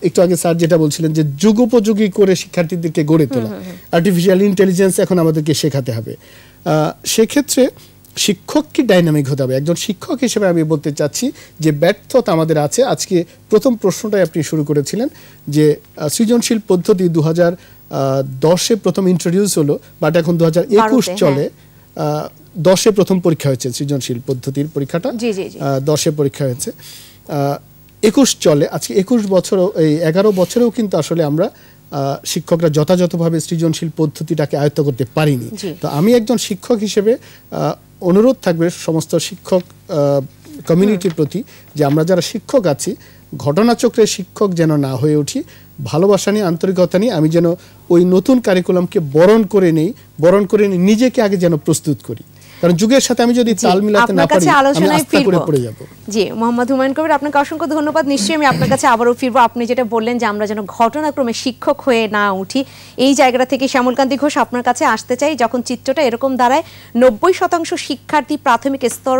একটু আগে স্যার যেটা বলছিলেন যে যুগোপযোগী করে শিক্ষার্থীদেরকে গড়ে তোলা আর্টিফিশিয়াল ইন্টেলিজেন্স এখন আমাদেরকে শেখাতে হবে সেক্ষেত্রে শিক্ষককে ডাইনামিক হতে হবে একজন শিক্ষক হিসেবে আমি বলতে চাচ্ছি যে ব্যর্থতা আমাদের আছে আজকে প্রথম প্রশ্নটাই আপনি শুরু করেছিলেন যে সৃজনশীল পদ্ধতি দু হাজার দশে প্রথম ইন্ট্রোডিউস হলো বাট এখন দু হাজার একুশ হ্যাঁ। চলে দশে প্রথম পরীক্ষা হয়েছে সৃজনশীল পদ্ধতির পরীক্ষাটা দশে পরীক্ষা হয়েছে একুশ চলে আজকে একুশ বছরও এই এগারো বছরেও কিন্তু আসলে আমরা শিক্ষকরা যথাযথভাবে সৃজনশীল পদ্ধতিটাকে আয়ত্ত করতে পারিনি তো আমি একজন শিক্ষক হিসেবে অনুরোধ থাকবে সমস্ত শিক্ষক কমিউনিটির প্রতি যে আমরা যারা শিক্ষক আছি ঘটনাচক্রে শিক্ষক যেন না হয়ে উঠি ভালোবাসা নিয়ে আন্তরিকতা নিয়ে আমি যেন ওই নতুন কারিকুলামকে বরণ করে নেই বরণ করে নিই নিজেকে আগে যেন প্রস্তুত করি কারণ যুগের সাথে আমি যদি তাল মিলাতে না পারি আমি আস্থা করে পড়ে যাব জি মোহাম্মদ হুমায়ুন কবির আপনাকে অসংখ্য ধন্যবাদ নিশ্চয়ই আমি আপনার কাছে আবারও ফিরবো আপনি যেটা বললেন যে আমরা যেন ঘটনাক্রমে শিক্ষক হয়ে না উঠি এই জায়গাটা থেকে শ্যামলকান্তি ঘোষ আপনার কাছে আসতে চাই যখন চিত্রটা এরকম দাঁড়ায় নব্বই শতাংশ শিক্ষার্থী প্রাথমিক স্তর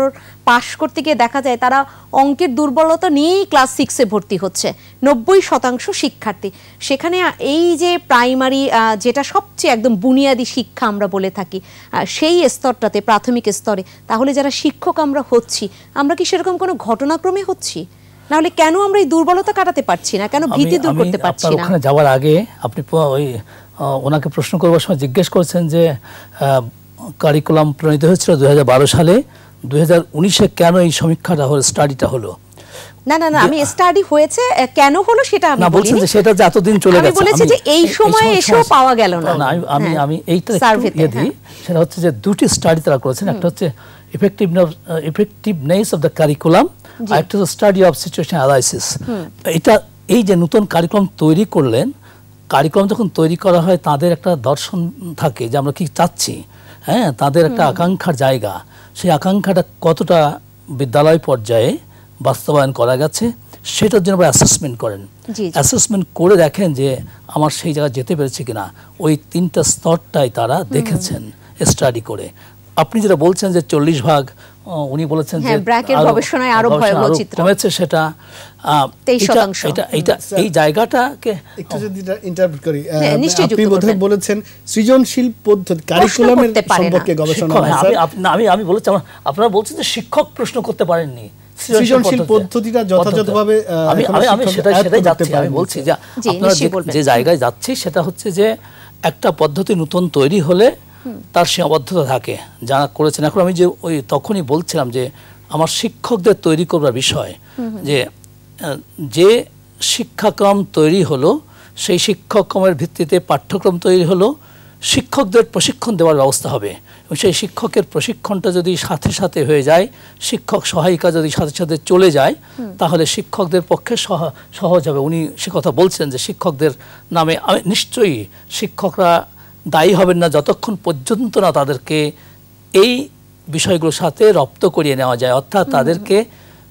পাশ করতে গিয়ে দেখা যায় তারা অঙ্কের দুর্বলতা নিয়েই ক্লাস সিক্সে ভর্তি হচ্ছে নব্বই শতাংশ শিক্ষার্থী সেখানে এই যে প্রাইমারি যেটা সবচেয়ে একদম বুনিয়াদী শিক্ষা আমরা বলে থাকি সেই স্তরটাতে প্রাথমিক প্রাথমিক স্তরে তাহলে যারা শিক্ষক আমরা হচ্ছি আমরা কি সেরকম কোনো ঘটনাক্রমে হচ্ছি নাহলে কেন আমরা এই দুর্বলতা কাটাতে পারছি না কেন ভীতি দূর করতে পারছি না ওখানে যাওয়ার আগে আপনি ওই ওনাকে প্রশ্ন করবার সময় জিজ্ঞেস করেছেন যে কারিকুলাম প্রণীত হয়েছিল দু সালে দু কেন এই সমীক্ষাটা হলো স্টাডিটা হলো না না না আমি স্টাডি হয়েছে কেন হলো সেটা আমি যে সেটা চলে গেছে আমি বলেছি যে এই পাওয়া গেল না না আমি আমি হ্যাঁ, এইটা একটু ইয়ে দিই হ্যাঁ। সেটা হচ্ছে যে দুটি স্টাডি তারা করেছেন একটা হচ্ছে ইফেক্টিভনেস ইফেক্টিভনেস অফ কারিকুলাম আর একটা স্টাডি অফ সিচুয়েশন অ্যানালাইসিস এটা এই যে নতুন কারিকুলাম তৈরি করলেন কারিকুলাম যখন তৈরি করা হয় তাদের একটা দর্শন থাকে যে আমরা কি চাচ্ছি হ্যাঁ তাদের একটা আকাঙ্ক্ষার জায়গা সেই আকাঙ্ক্ষাটা কতটা বিদ্যালয় পর্যায়ে বাস্তবায়ন করা গেছে সেটার জন্য অ্যাসেসমেন্ট করেন অ্যাসেসমেন্ট করে দেখেন যে আমার সেই জায়গায় যেতে পেরেছে কিনা ওই তিনটা স্তরটাই তারা দেখেছেন স্টাডি করে আপনি যেটা বলছেন যে চল্লিশ ভাগ উনি বলেছেন হ্যাঁ, যে কমেছে সেটা এই জায়গাটাকে একটু যদি করি হ্যাঁ, আপনি বোধহয় বলেছেন সৃজনশীল পদ্ধতি কারিকুলামের সম্পর্কে গবেষণা আমি আমি বলেছি আপনারা বলছেন যে শিক্ষক প্রশ্ন করতে পারেননি সৃজনশীল পদ্ধতিটা যথাযথভাবে আমি আমি সেটা সেটাই যাচ্ছি আমি বলছি যে আপনারা যে জায়গায় সেটা হচ্ছে যে একটা পদ্ধতি নতুন তৈরি হলে তার সীমাবদ্ধতা থাকে করেছেন এখন আমি যে ওই তখনই বলছিলাম যে আমার শিক্ষকদের তৈরি করবার বিষয় যে যে শিক্ষাক্রম তৈরি হলো সেই শিক্ষাক্রমের ভিত্তিতে পাঠ্যক্রম তৈরি হলো শিক্ষকদের প্রশিক্ষণ দেওয়ার ব্যবস্থা হবে সেই শিক্ষকের প্রশিক্ষণটা যদি সাথে সাথে হয়ে যায় শিক্ষক সহায়িকা যদি সাথে সাথে চলে যায় তাহলে শিক্ষকদের পক্ষে সহজ হবে উনি সে কথা বলছেন যে শিক্ষকদের নামে নিশ্চয়ই শিক্ষকরা দায়ী হবেন না যতক্ষণ পর্যন্ত না তাদেরকে এই বিষয়গুলোর সাথে রপ্ত করিয়ে নেওয়া যায় অর্থাৎ তাদেরকে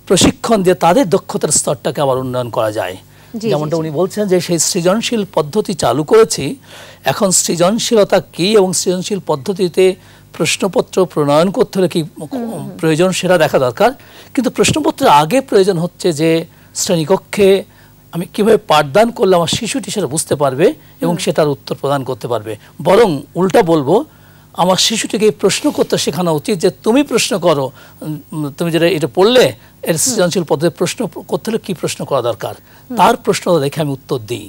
প্রশিক্ষণ দিয়ে তাদের দক্ষতার স্তরটাকে আবার উন্নয়ন করা যায় যেমনটা উনি বলছেন যে সেই সৃজনশীল পদ্ধতি চালু করেছি এখন সৃজনশীলতা কি এবং সৃজনশীল পদ্ধতিতে প্রশ্নপত্র প্রণয়ন করতে হলে কি প্রয়োজন সেটা দেখা দরকার কিন্তু প্রশ্নপত্রের আগে প্রয়োজন হচ্ছে যে শ্রেণীকক্ষে আমি কিভাবে পাঠদান করলে আমার শিশুটি সেটা বুঝতে পারবে এবং সেটার উত্তর প্রদান করতে পারবে বরং উল্টা বলবো আমার শিশুটিকে প্রশ্ন করতে শেখানো উচিত যে তুমি প্রশ্ন করো তুমি যেটা এটা পড়লে এর সৃজনশীল পদ্ধতি প্রশ্ন করতে হলে কী প্রশ্ন করা দরকার তার প্রশ্নটা দেখে আমি উত্তর দিই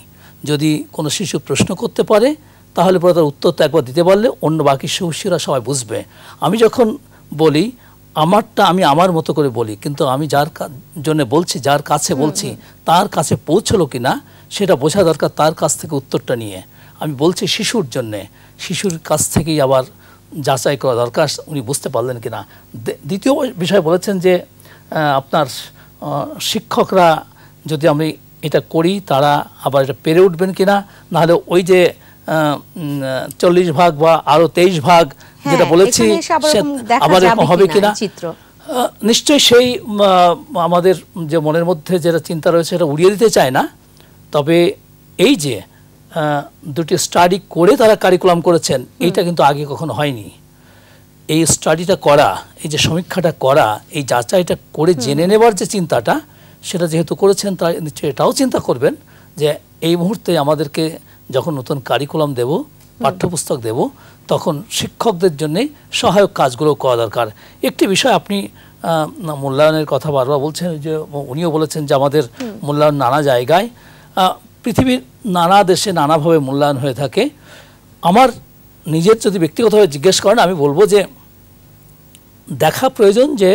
যদি কোনো শিশু প্রশ্ন করতে পারে তাহলে পরে তার উত্তরটা একবার দিতে পারলে অন্য বাকি সহসীরা সবাই বুঝবে আমি যখন বলি আমারটা আমি আমার মতো করে বলি কিন্তু আমি যার জন্য বলছি যার কাছে বলছি তার কাছে পৌঁছলো কি না সেটা বোঝা দরকার তার কাছ থেকে উত্তরটা নিয়ে আমি বলছি শিশুর জন্যে শিশুর কাছ থেকেই আবার যাচাই করা দরকার উনি বুঝতে পারলেন কি না দ্বিতীয় বিষয় বলেছেন যে আপনার শিক্ষকরা যদি আমি এটা করি তারা আবার এটা পেরে উঠবেন কি না নাহলে ওই যে চল্লিশ ভাগ বা আরো তেইশ ভাগ হ্যাঁ, যেটা বলেছি আবার এরকম হবে কিনা নিশ্চয়ই সেই আমাদের যে মনের মধ্যে যেটা চিন্তা রয়েছে সেটা উড়িয়ে দিতে চায় না তবে এই যে দুটি স্টাডি করে তারা কারিকুলাম করেছেন এইটা কিন্তু আগে কখনো হয়নি এই স্টাডিটা করা এই যে সমীক্ষাটা করা এই যাচাইটা করে জেনে নেবার যে চিন্তাটা সেটা যেহেতু করেছেন তাই নিশ্চয়ই এটাও চিন্তা করবেন যে এই মুহূর্তে আমাদেরকে যখন নতুন কারিকুলাম দেব পাঠ্যপুস্তক দেব তখন শিক্ষকদের জন্য সহায়ক কাজগুলো করা দরকার একটি বিষয় আপনি মূল্যায়নের কথা বারবার বলছেন যে উনিও বলেছেন যে আমাদের মূল্যায়ন নানা জায়গায় পৃথিবীর নানা দেশে নানাভাবে মূল্যায়ন হয়ে থাকে আমার নিজের যদি ব্যক্তিগতভাবে জিজ্ঞেস করেন আমি বলবো যে দেখা প্রয়োজন যে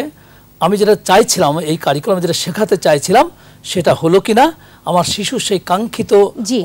আমি যেটা চাইছিলাম এই কারিকুলাম যেটা শেখাতে চাইছিলাম সেটা হলো কিনা আমার শিশুর সেই কাঙ্ক্ষিত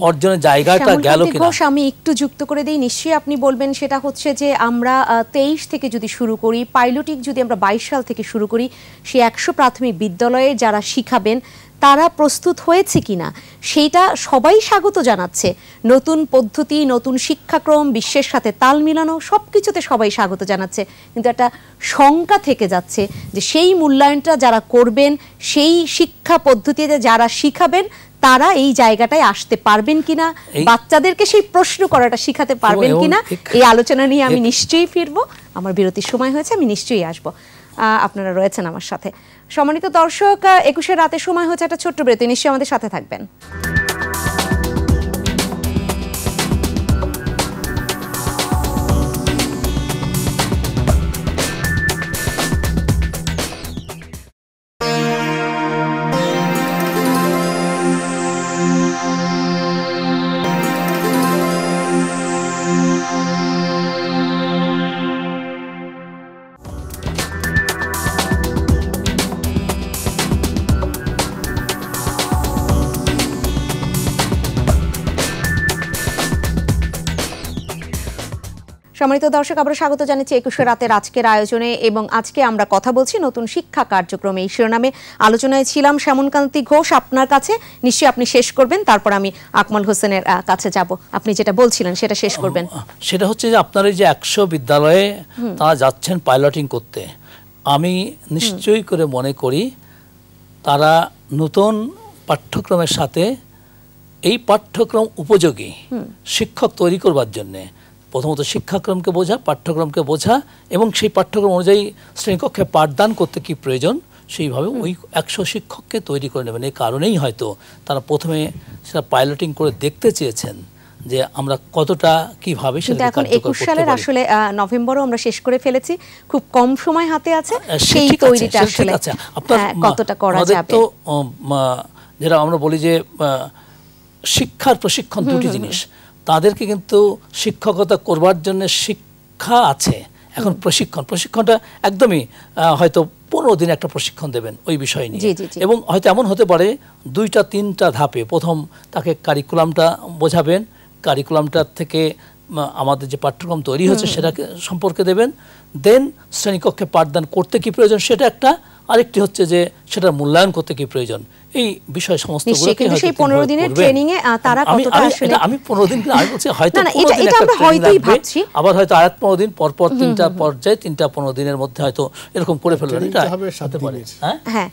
অর্জনের জায়গাটা গেল কিনা আমি একটু যুক্ত করে দেই নিশ্চয়ই আপনি বলবেন সেটা হচ্ছে যে আমরা তেইশ থেকে যদি শুরু করি পাইলটিক যদি আমরা বাইশ সাল থেকে শুরু করি সেই একশো প্রাথমিক বিদ্যালয়ে যারা শিখাবেন তারা প্রস্তুত হয়েছে কিনা সেইটা সবাই স্বাগত জানাচ্ছে নতুন পদ্ধতি নতুন শিক্ষাক্রম বিশ্বের সাথে তাল মিলানো সব কিছুতে সবাই স্বাগত জানাচ্ছে কিন্তু একটা শঙ্কা থেকে যাচ্ছে যে সেই মূল্যায়নটা যারা করবেন সেই শিক্ষা পদ্ধতিতে যারা শিখাবেন তারা এই জায়গাটায় আসতে পারবেন কিনা বাচ্চাদেরকে সেই প্রশ্ন করাটা শিখাতে পারবেন কিনা এই আলোচনা নিয়ে আমি নিশ্চয়ই ফিরবো আমার বিরতির সময় হয়েছে আমি নিশ্চয়ই আসবো আপনারা রয়েছেন আমার সাথে সম্মানিত দর্শক একুশে রাতে সময় হচ্ছে একটা ছোট্ট বিরতি নিশ্চয়ই আমাদের সাথে থাকবেন সম্মানিত দর্শক আবার স্বাগত জানাচ্ছি একুশে রাতের আজকের আয়োজনে এবং আজকে আমরা কথা বলছি নতুন শিক্ষা কার্যক্রমে এই শিরোনামে আলোচনায় ছিলাম শ্যামনকান্তি ঘোষ আপনার কাছে নিশ্চয়ই আপনি শেষ করবেন তারপর আমি আকমল হোসেনের কাছে যাব আপনি যেটা বলছিলেন সেটা শেষ করবেন সেটা হচ্ছে যে আপনার এই যে একশো বিদ্যালয়ে তারা যাচ্ছেন পাইলটিং করতে আমি নিশ্চয়ই করে মনে করি তারা নতুন পাঠ্যক্রমের সাথে এই পাঠ্যক্রম উপযোগী শিক্ষক তৈরি করবার জন্যে প্রথমত শিক্ষাক্রমকে বোঝা পাঠ্যক্রমকে বোঝা এবং সেই পাঠ্যক্রম অনুযায়ী শ্রেণীকক্ষে পাঠদান করতে কি প্রয়োজন সেইভাবে ওই একশো শিক্ষককে তৈরি করে নেবেন এই কারণেই হয়তো তারা প্রথমে সেটা পাইলটিং করে দেখতে চেয়েছেন যে আমরা কতটা কিভাবে সেটা এখন একুশ সালের আসলে নভেম্বরও আমরা শেষ করে ফেলেছি খুব কম সময় হাতে আছে সেই তৈরিটা আসলে হ্যাঁ, কতটা করা যাবে তো যেটা আমরা বলি যে শিক্ষার প্রশিক্ষণ দুটি জিনিস তাদেরকে কিন্তু শিক্ষকতা করবার জন্য শিক্ষা আছে এখন প্রশিক্ষণ প্রশিক্ষণটা একদমই হয়তো পনেরো দিন একটা প্রশিক্ষণ দেবেন ওই বিষয় নিয়ে এবং হয়তো এমন হতে পারে দুইটা তিনটা ধাপে প্রথম তাকে কারিকুলামটা বোঝাবেন কারিকুলামটার থেকে আমাদের যে পাঠ্যক্রম তৈরি হচ্ছে সেটাকে সম্পর্কে দেবেন দেন শ্রেণীকক্ষে পাঠদান করতে কি প্রয়োজন সেটা একটা আরেকটি হচ্ছে যে সেটার মূল্যায়ন করতে কি প্রয়োজন এই বিষয় সমস্ত পনেরো দিন আবার হয়তো আয়াত পনেরো দিন তিনটা পর্যায়ে তিনটা পনেরো দিনের মধ্যে হয়তো এরকম করে হ্যাঁ? হ্যাঁ,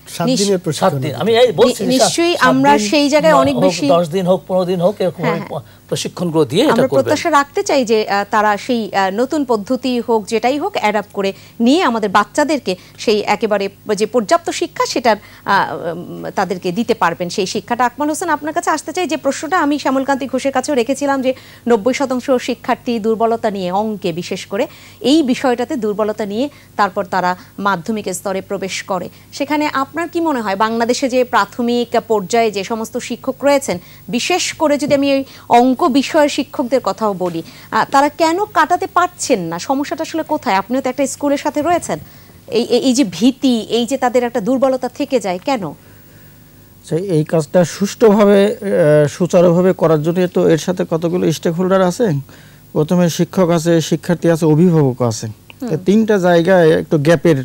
নিশ্চয়ই আমরা সেই জায়গায় অনেক বেশি দশ দিন হোক পনেরো দিন হোক হ্যাঁ, এরকম দিয়ে প্রত্যাশা রাখতে চাই যে তারা সেই নতুন পদ্ধতি হোক যেটাই হোক অ্যাডাপ্ট করে নিয়ে আমাদের বাচ্চাদেরকে সেই একেবারে যে পর্যাপ্ত শিক্ষা সেটার তাদেরকে তাদেরকে দিতে পারবেন সেই শিক্ষাটা আকমল হোসেন আপনার কাছে আসতে চাই যে প্রশ্নটা আমি শ্যামলকান্তি ঘোষের কাছেও রেখেছিলাম যে নব্বই শতাংশ শিক্ষার্থী দুর্বলতা নিয়ে অঙ্কে বিশেষ করে এই বিষয়টাতে দুর্বলতা নিয়ে তারপর তারা মাধ্যমিক স্তরে প্রবেশ করে সেখানে আপনার কি মনে হয় বাংলাদেশে যে প্রাথমিক পর্যায়ে যে সমস্ত শিক্ষক রয়েছেন বিশেষ করে যদি আমি ওই অঙ্ক বিষয়ের শিক্ষকদের কথাও বলি তারা কেন কাটাতে পারছেন না সমস্যাটা আসলে কোথায় আপনিও তো একটা স্কুলের সাথে রয়েছেন এই এই যে ভীতি এই যে তাদের একটা দুর্বলতা থেকে যায় কেন আচ্ছা এই কাজটা সুষ্ঠুভাবে সুচারুভাবে করার জন্য তো এর সাথে কতগুলো স্টেক হোল্ডার আছে প্রথমে শিক্ষক আছে শিক্ষার্থী আছে অভিভাবক আছে তিনটা জায়গায় একটু গ্যাপের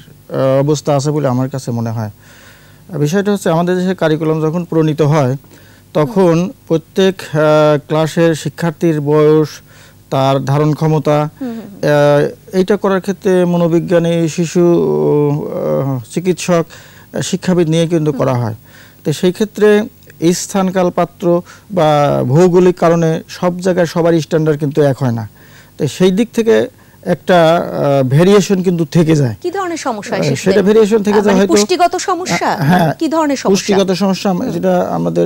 অবস্থা আছে বলে আমার কাছে মনে হয় বিষয়টা হচ্ছে আমাদের দেশে কারিকুলাম যখন প্রণীত হয় তখন প্রত্যেক ক্লাসের শিক্ষার্থীর বয়স তার ধারণ ক্ষমতা এইটা করার ক্ষেত্রে মনোবিজ্ঞানী শিশু চিকিৎসক শিক্ষাবিদ নিয়ে কিন্তু করা হয় তো সেই ক্ষেত্রে স্থানকাল পাত্র বা ভৌগোলিক কারণে সব জায়গায় সবার স্ট্যান্ডার্ড কিন্তু এক হয় না তো সেই দিক থেকে একটা ভেরিয়েশন কিন্তু থেকে যায় কি ধরনের সমস্যা সেটা ভেরিয়েশন থেকে যায় মানে হয়তো পুষ্টিগত সমস্যা হ্যাঁ, হ্যাঁ। কি ধরনের সমস্যা পুষ্টিগত সমস্যা যেটা আমাদের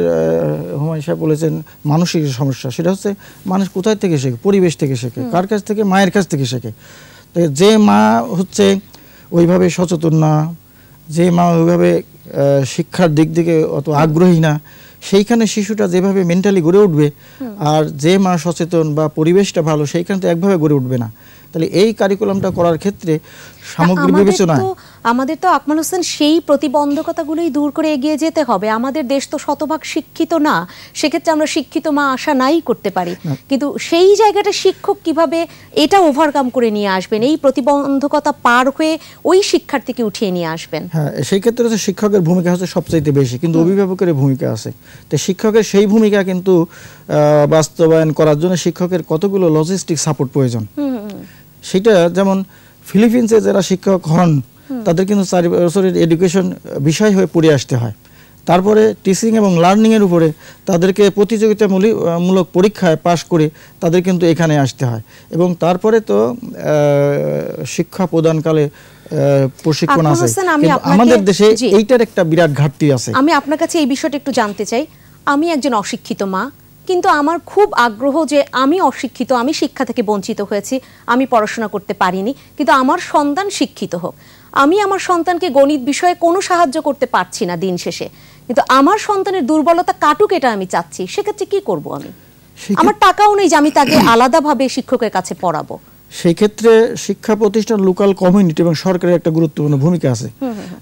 হুমায়ুন সাহেব বলেছেন মানসিক সমস্যা সেটা হচ্ছে মানুষ কোথায় থেকে শেখে পরিবেশ থেকে শেখে কার কাছ থেকে মায়ের কাছ থেকে শেখে তো যে মা হচ্ছে ওইভাবে সচেতন না যে মা ওইভাবে শিক্ষার দিক থেকে অত আগ্রহী না সেইখানে শিশুটা যেভাবে মেন্টালি গড়ে উঠবে আর যে মা সচেতন বা পরিবেশটা ভালো সেইখানে তো একভাবে গড়ে উঠবে না তাহলে এই কারিকুলামটা করার ক্ষেত্রে সামগ্রিক বিবেচনা আমাদের তো আকমল হোসেন সেই প্রতিবন্ধকতাগুলোই দূর করে এগিয়ে যেতে হবে আমাদের দেশ তো শতভাগ শিক্ষিত না সেক্ষেত্রে আমরা শিক্ষিত মা আশা নাই করতে পারি কিন্তু সেই জায়গাটা শিক্ষক কিভাবে এটা ওভারকাম করে নিয়ে আসবেন এই প্রতিবন্ধকতা পার হয়ে ওই শিক্ষার্থীকে উঠিয়ে নিয়ে আসবেন হ্যাঁ সেই ক্ষেত্রে তো শিক্ষকের ভূমিকা হচ্ছে সবচাইতে বেশি কিন্তু অভিভাবকের ভূমিকা আছে তো শিক্ষকের সেই ভূমিকা কিন্তু বাস্তবায়ন করার জন্য শিক্ষকের কতগুলো লজিস্টিক সাপোর্ট প্রয়োজন হুম সেটা যেমন ফিলিপিন্সে যারা শিক্ষক হন তাদের কিন্তু চার বছরের এডুকেশন বিষয় হয়ে পড়ে আসতে হয় তারপরে টিচিং এবং লার্নিংয়ের উপরে তাদেরকে প্রতিযোগিতামূলক মূলক পরীক্ষায় পাশ করে তাদের কিন্তু এখানে আসতে হয় এবং তারপরে তো শিক্ষা প্রদানকালে প্রশিক্ষণ আছে আমাদের দেশে এইটার একটা বিরাট ঘাটতি আছে আমি আপনার কাছে এই বিষয়টা একটু জানতে চাই আমি একজন অশিক্ষিত মা কিন্তু আমার খুব আগ্রহ যে আমি অশিক্ষিত আমি শিক্ষা থেকে বঞ্চিত হয়েছি আমি পড়াশোনা করতে পারিনি কিন্তু আমার সন্তান শিক্ষিত হোক আমি আমার সন্তানকে গণিত বিষয়ে কোনো সাহায্য করতে পারছি না দিন শেষে কিন্তু আমার সন্তানের দুর্বলতা কাটুক এটা আমি চাচ্ছি সেক্ষেত্রে কি করব আমি আমার টাকাও নেই যে আমি তাকে আলাদাভাবে শিক্ষকের কাছে পড়াবো সেই ক্ষেত্রে শিক্ষা প্রতিষ্ঠান লোকাল কমিউনিটি এবং সরকারের একটা গুরুত্বপূর্ণ ভূমিকা আছে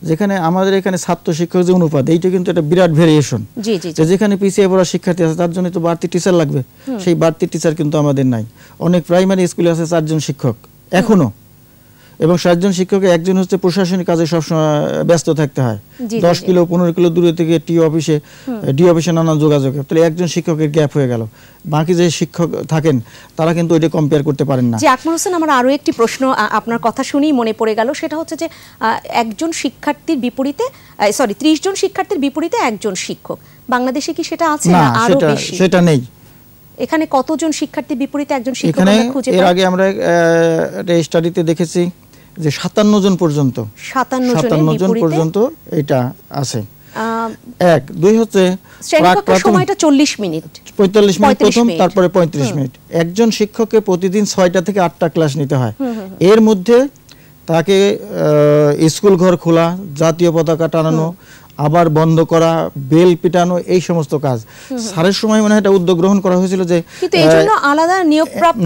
যেখানে আমাদের এখানে ছাত্র শিক্ষক যে অনুপাত এইটা কিন্তু একটা বিরাট ভেরিয়েশন যেখানে পিছিয়ে পড়া শিক্ষার্থী আছে তার জন্য তো বাড়তি টিচার লাগবে সেই বাড়তি টিচার কিন্তু আমাদের নাই অনেক প্রাইমারি স্কুলে আছে চারজন শিক্ষক এখনো এবং সাতজন শিক্ষকের একজন হচ্ছে প্রশাসনিক কাজে সবসময় ব্যস্ত থাকতে হয় দশ কিলো পনেরো কিলো দূরে থেকে টি অফিসে ডি অফিসে নানান যোগাযোগ তাহলে একজন শিক্ষকের গ্যাপ হয়ে গেল বাকি যে শিক্ষক থাকেন তারা কিন্তু ওইটা কম্পেয়ার করতে পারেন না যে আকমর হোসেন আমার আরও একটি প্রশ্ন আপনার কথা শুনেই মনে পড়ে গেল সেটা হচ্ছে যে একজন শিক্ষার্থীর বিপরীতে সরি ত্রিশ জন শিক্ষার্থীর বিপরীতে একজন শিক্ষক বাংলাদেশে কি সেটা আছে না আরো সেটা নেই এখানে কতজন শিক্ষার্থী বিপরীতে একজন শিক্ষক খুঁজে এর আগে আমরা স্টাডিতে দেখেছি যে সাতান্ন জন পর্যন্ত সাতান্ন জন পর্যন্ত এটা আছে এক দুই হচ্ছে পঁয়তাল্লিশ মিনিট প্রথম তারপরে পঁয়ত্রিশ মিনিট একজন শিক্ষককে প্রতিদিন ছয়টা থেকে আটটা ক্লাস নিতে হয় এর মধ্যে তাকে স্কুল ঘর খোলা জাতীয় পতাকা টানানো আবার বন্ধ করা বেল পিটানো এই সমস্ত কাজ সারের সময় মনে হয় এটা উদ্যোগ গ্রহণ করা হয়েছিল যে আলাদা নিয়োগপ্রাপ্ত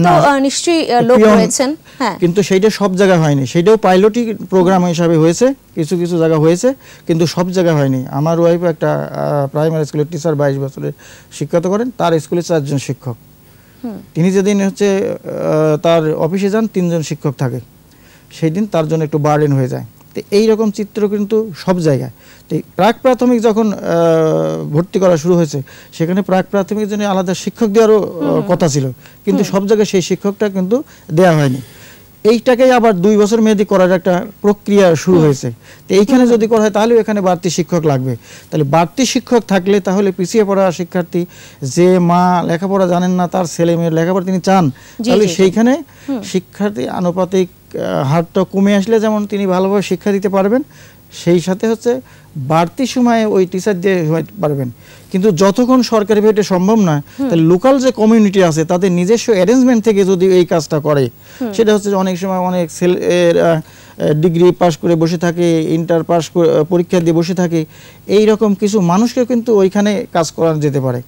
নিশ্চয়ই লোক রয়েছেন হ্যাঁ। কিন্তু সেইটা সব জায়গায় হয়নি সেটাও পাইলটি প্রোগ্রাম হিসাবে হয়েছে কিছু কিছু জায়গা হয়েছে কিন্তু সব জায়গায় হয়নি আমার ওয়াইফ একটা প্রাইমারি স্কুলের টিচার বাইশ বছরের শিক্ষকতা করেন তার স্কুলে চারজন শিক্ষক তিনি যেদিন হচ্ছে তার অফিসে যান তিনজন শিক্ষক থাকে সেই দিন তার জন্য একটু বার্ডেন হয়ে যায় তো এইরকম চিত্র কিন্তু সব জায়গায় তো প্রাক প্রাথমিক যখন ভর্তি করা শুরু হয়েছে সেখানে প্রাক প্রাথমিক জন্য আলাদা শিক্ষক দেওয়ারও কথা ছিল কিন্তু সব জায়গায় সেই শিক্ষকটা কিন্তু দেয়া হয়নি এইটাকেই আবার দুই বছর মেয়াদি করার একটা প্রক্রিয়া শুরু হয়েছে তো এইখানে যদি করা হয় তাহলেও এখানে বাড়তি শিক্ষক লাগবে তাহলে বাড়তি শিক্ষক থাকলে তাহলে পিছিয়ে পড়া শিক্ষার্থী যে মা লেখাপড়া জানেন না তার ছেলে মেয়ের লেখাপড়া তিনি চান তাহলে সেইখানে শিক্ষার্থী আনুপাতিক হারটা কমে আসলে যেমন তিনি ভালোভাবে শিক্ষা দিতে পারবেন সেই সাথে হচ্ছে বাড়তি সময়ে ওই টিচার দিয়ে পারবেন কিন্তু যতক্ষণ সরকারি ভেটে সম্ভব নয় তাহলে লোকাল যে কমিউনিটি আছে তাদের নিজস্ব অ্যারেঞ্জমেন্ট থেকে যদি এই কাজটা করে সেটা হচ্ছে অনেক সময় অনেক ডিগ্রি পাশ করে বসে থাকে ইন্টার পাস পরীক্ষা দিয়ে বসে থাকে এই রকম কিছু মানুষকে কিন্তু ওইখানে কাজ করা যেতে পারে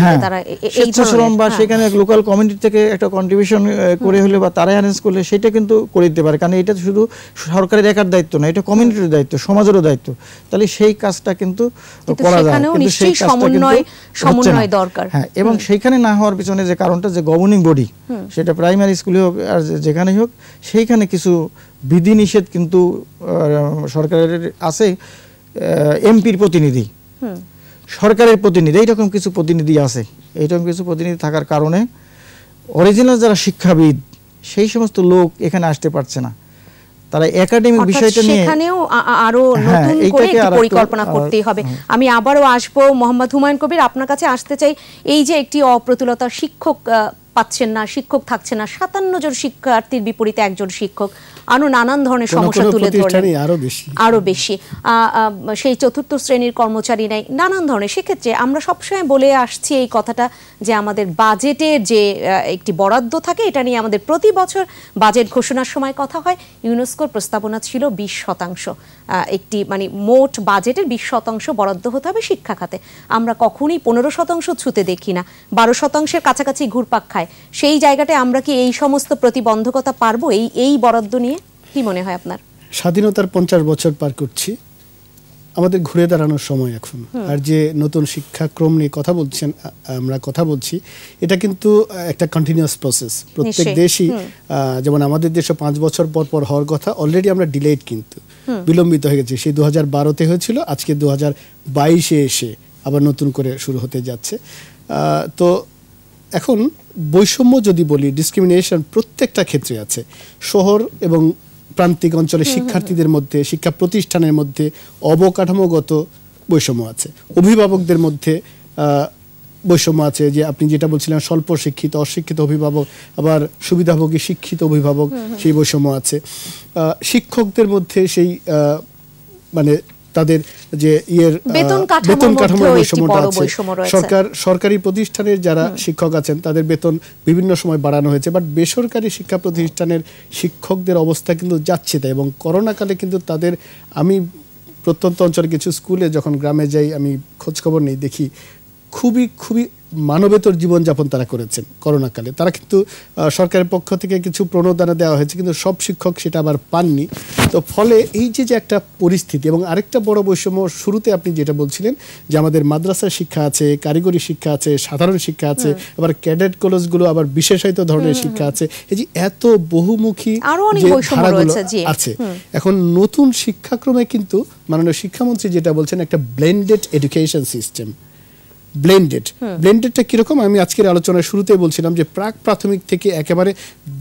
হ্যাঁ, হ্যাঁ। সেখানে লোকাল কমিউনিটি থেকে একটা কন্ট্রিবিউশন করে হলে বা কিন্তু করে দিতে পারে কারণ এটা শুধু সরকারের একার দায়িত্ব না এটা কমিউনিটির দায়িত্ব সমাজেরও দায়িত্ব তাহলে সেই কাজটা কিন্তু হ্যাঁ, সেইখানে না হওয়ার পিছনে যে কারণটা যে গভর্নিং বডি সেটা প্রাইমারি স্কুলে হোক আর যেখানেই হোক সেইখানে কিছু বিধিনিষেধ কিন্তু সরকারের আছে এমপির প্রতিনিধি সরকারের প্রতিনিধি এইরকম কিছু প্রতিনিধি আছে এইরকম কিছু প্রতিনিধি থাকার কারণে অরিজিনাল যারা শিক্ষাবিদ সেই সমস্ত লোক এখানে আসতে পারছে না তারা একাডেমিক বিষয়টা নিয়ে সেখানেও আরো হ্যাঁ, নতুন করে পরিকল্পনা করতেই হবে হ্যাঁ। আমি আবারও আসব মোহাম্মদ হুমায়ুন কবির আপনার কাছে আসতে চাই এই যে একটি অপ্রতুলতা শিক্ষক পাচ্ছেন না শিক্ষক থাকছে না সাতান্ন জন শিক্ষার্থীর বিপরীতে একজন শিক্ষক আরো নানান ধরনের সমস্যা তুলে ধরলেন আরো বেশি সেই চতুর্থ শ্রেণীর কর্মচারী নাই নানান ধরনের সেক্ষেত্রে আমরা সবসময় বলে আসছি এই কথাটা যে আমাদের বাজেটের যে একটি বরাদ্দ থাকে এটা নিয়ে আমাদের প্রতি বছর বাজেট ঘোষণার সময় কথা হয় ইউনেস্কোর প্রস্তাবনা ছিল বিশ শতাংশ একটি মানে মোট বাজেটের বিশ শতাংশ বরাদ্দ হতে হবে শিক্ষা খাতে আমরা কখনই পনেরো শতাংশ ছুতে দেখি না বারো শতাংশের কাছাকাছি ঘুরপাক খায় সেই জায়গাটায় আমরা কি এই সমস্ত প্রতিবন্ধকতা পারবো এই এই বরাদ্দ নিয়ে কি মনে হয় আপনার স্বাধীনতার পঞ্চাশ বছর পার করছি আমাদের ঘুরে দাঁড়ানোর সময় এখন আর যে নতুন শিক্ষাক্রম নিয়ে কথা বলছেন আমরা কথা বলছি এটা কিন্তু একটা কন্টিনিউয়াস প্রসেস প্রত্যেক দেশই যেমন আমাদের দেশে পাঁচ বছর পর পর হওয়ার কথা অলরেডি আমরা ডিলেট কিন্তু বিলম্বিত হয়ে গেছে সেই দু হাজার বারোতে হয়েছিল আজকে দু হাজার বাইশে এসে আবার নতুন করে শুরু হতে যাচ্ছে তো এখন বৈষম্য যদি বলি ডিসক্রিমিনেশন প্রত্যেকটা ক্ষেত্রে আছে শহর এবং প্রান্তিক অঞ্চলে শিক্ষার্থীদের মধ্যে শিক্ষা প্রতিষ্ঠানের মধ্যে অবকাঠামোগত বৈষম্য আছে অভিভাবকদের মধ্যে বৈষম্য আছে যে আপনি যেটা বলছিলেন স্বল্প শিক্ষিত অশিক্ষিত অভিভাবক আবার সুবিধাভোগী শিক্ষিত অভিভাবক সেই বৈষম্য আছে শিক্ষকদের মধ্যে সেই মানে তাদের যে ইয়ের বেতন কাঠামোর বৈষম্যটা আছে সরকার সরকারি প্রতিষ্ঠানের যারা শিক্ষক আছেন তাদের বেতন বিভিন্ন সময় বাড়ানো হয়েছে বাট বেসরকারি শিক্ষা প্রতিষ্ঠানের শিক্ষকদের অবস্থা কিন্তু যাচ্ছে তাই এবং করোনাকালে কিন্তু তাদের আমি প্রত্যন্ত অঞ্চলে কিছু স্কুলে যখন গ্রামে যাই আমি খোঁজখবর নেই দেখি খুবই খুবই মানবেতর জীবনযাপন তারা করেছেন করোনাকালে তারা কিন্তু সরকারের পক্ষ থেকে কিছু প্রণোদনা দেওয়া হয়েছে কিন্তু সব শিক্ষক সেটা আবার পাননি তো ফলে এই যে যে একটা পরিস্থিতি এবং আরেকটা বড় বৈষম্য শুরুতে আপনি যেটা বলছিলেন যে আমাদের মাদ্রাসা শিক্ষা আছে কারিগরি শিক্ষা আছে সাধারণ শিক্ষা আছে আবার ক্যাডেট কলেজগুলো আবার বিশেষায়িত ধরনের শিক্ষা আছে এই যে এত বহুমুখী আছে এখন নতুন শিক্ষাক্রমে কিন্তু মাননীয় শিক্ষামন্ত্রী যেটা বলছেন একটা ব্লেন্ডেড এডুকেশন সিস্টেম ব্লেন্ডেড ব্লেন্ডেডটা কিরকম আমি আজকের আলোচনার শুরুতেই বলছিলাম যে প্রাক প্রাথমিক থেকে একেবারে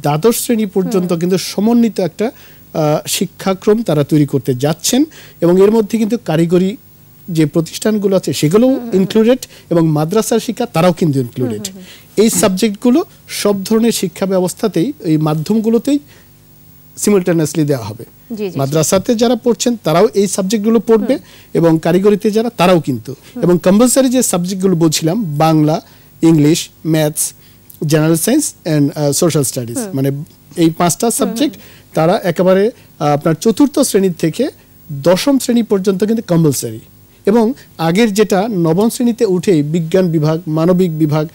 দ্বাদশ শ্রেণী পর্যন্ত কিন্তু সমন্বিত একটা শিক্ষাক্রম তারা তৈরি করতে যাচ্ছেন এবং এর মধ্যে কিন্তু কারিগরি যে প্রতিষ্ঠানগুলো আছে সেগুলোও ইনক্লুডেড এবং মাদ্রাসার শিক্ষা তারাও কিন্তু ইনক্লুডেড এই সাবজেক্টগুলো সব ধরনের শিক্ষা ব্যবস্থাতেই এই মাধ্যমগুলোতেই সিমুলটেনিয়াসলি দেওয়া হবে মাদ্রাসাতে যারা পড়ছেন তারাও এই সাবজেক্টগুলো পড়বে এবং কারিগরিতে যারা তারাও কিন্তু এবং কম্পালসারি যে সাবজেক্টগুলো বলছিলাম Bangla English maths general science and social studies মানে এই পাঁচটা সাবজেক্ট তারা একেবারে আপনার চতুর্থ শ্রেণীর থেকে দশম শ্রেণী পর্যন্ত কিন্তু কম্পালসারি এবং আগের যেটা নবম শ্রেণীতে উঠেই বিজ্ঞান বিভাগ মানবিক বিভাগ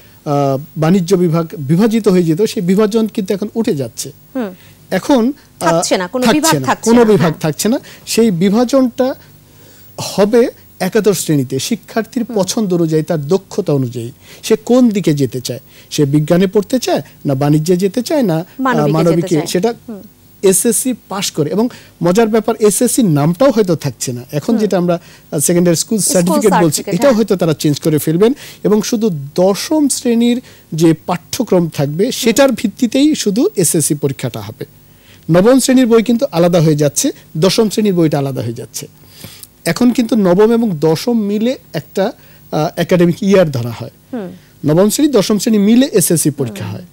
বাণিজ্য বিভাগ বিভাজিত হয়ে যেত সেই বিভাজন কিন্তু এখন উঠে যাচ্ছে এখন থাকছে না কোনো বিভাগ হ্যাঁ। থাকছে না সেই বিভাজনটা হবে একাদশ শ্রেণীতে শিক্ষার্থীর পছন্দ অনুযায়ী তার দক্ষতা অনুযায়ী সে কোন দিকে যেতে চায় সে বিজ্ঞানে পড়তে চায় না বাণিজ্যে যেতে চায় না মানবিকে সেটা এসএসসি পাস করে এবং মজার ব্যাপার এসএসসি নামটাও হয়তো থাকছে না এখন যেটা আমরা সেকেন্ডারি স্কুল সার্টিফিকেট বলছি এটাও হ্যাঁ। হয়তো তারা চেঞ্জ করে ফেলবেন এবং শুধু দশম শ্রেণীর যে পাঠ্যক্রম থাকবে সেটার ভিত্তিতেই শুধু এসএসসি পরীক্ষাটা হবে নবম শ্রেণীর বই কিন্তু আলাদা হয়ে যাচ্ছে দশম শ্রেণীর বইটা আলাদা হয়ে যাচ্ছে এখন কিন্তু নবম এবং দশম মিলে একটা একাডেমিক ইয়ার ধরা হয় নবম শ্রেণী দশম শ্রেণী মিলে এসএসসি পরীক্ষা হয়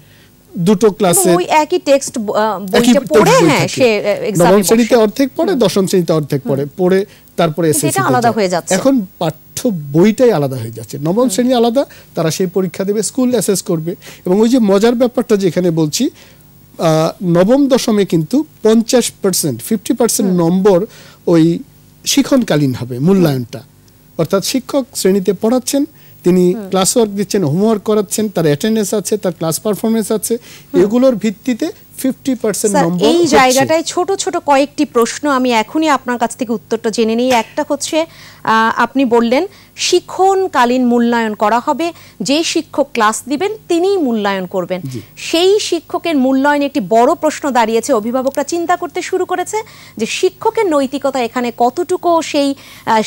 দুটো ক্লাসে ওই একই টেক্সট বইটা পড়ে হ্যাঁ সে নবম শ্রেণীতে অর্ধেক পড়ে দশম শ্রেণীতে অর্ধেক পড়ে পড়ে তারপরে এসএসসি আলাদা হয়ে যাচ্ছে এখন পাঠ্য বইটাই আলাদা হয়ে যাচ্ছে নবম শ্রেণী আলাদা তারা সেই পরীক্ষা দেবে স্কুল অ্যাসেস করবে এবং ওই যে মজার ব্যাপারটা যেখানে বলছি নবম দশমে কিন্তু পঞ্চাশ পার্সেন্ট ফিফটি পার্সেন্ট নম্বর ওই শিখনকালীন হবে মূল্যায়নটা অর্থাৎ শিক্ষক শ্রেণীতে পড়াচ্ছেন তিনি ক্লাস ওয়ার্ক দিচ্ছেন হোমওয়ার্ক করাচ্ছেন তার অ্যাটেন্ডেন্স আছে তার ক্লাস পারফরমেন্স আছে এগুলোর ভিত্তিতে এই জায়গাটায় ছোট ছোট কয়েকটি প্রশ্ন আমি এখনই আপনার কাছ থেকে উত্তরটা জেনে নিই একটা হচ্ছে আপনি বললেন শিক্ষণকালীন মূল্যায়ন করা হবে যে শিক্ষক ক্লাস দিবেন তিনিই মূল্যায়ন করবেন সেই শিক্ষকের মূল্যায়ন একটি বড় প্রশ্ন দাঁড়িয়েছে অভিভাবকরা চিন্তা করতে শুরু করেছে যে শিক্ষকের নৈতিকতা এখানে কতটুকু সেই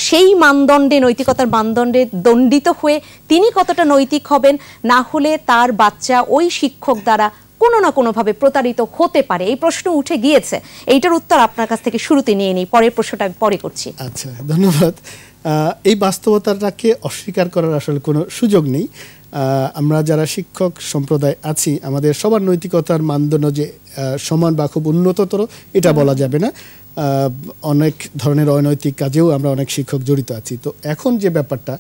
সেই মানদণ্ডে নৈতিকতার মানদণ্ডে দণ্ডিত হয়ে তিনি কতটা নৈতিক হবেন না হলে তার বাচ্চা ওই শিক্ষক দ্বারা কোনো না কোনোভাবে প্রতারিত হতে পারে এই প্রশ্ন উঠে গিয়েছে এইটার উত্তর আপনার কাছ থেকে শুরুতে নিয়ে নিই পরের প্রশ্নটা আমি পরে করছি আচ্ছা ধন্যবাদ এই বাস্তবতাটাকে অস্বীকার করার আসলে কোনো সুযোগ নেই আমরা যারা শিক্ষক সম্প্রদায় আছি আমাদের সবার নৈতিকতার মানদণ্ড যে সমান বা খুব উন্নততর এটা বলা যাবে না অনেক ধরনের অনৈতিক কাজেও আমরা অনেক শিক্ষক জড়িত আছি তো এখন যে ব্যাপারটা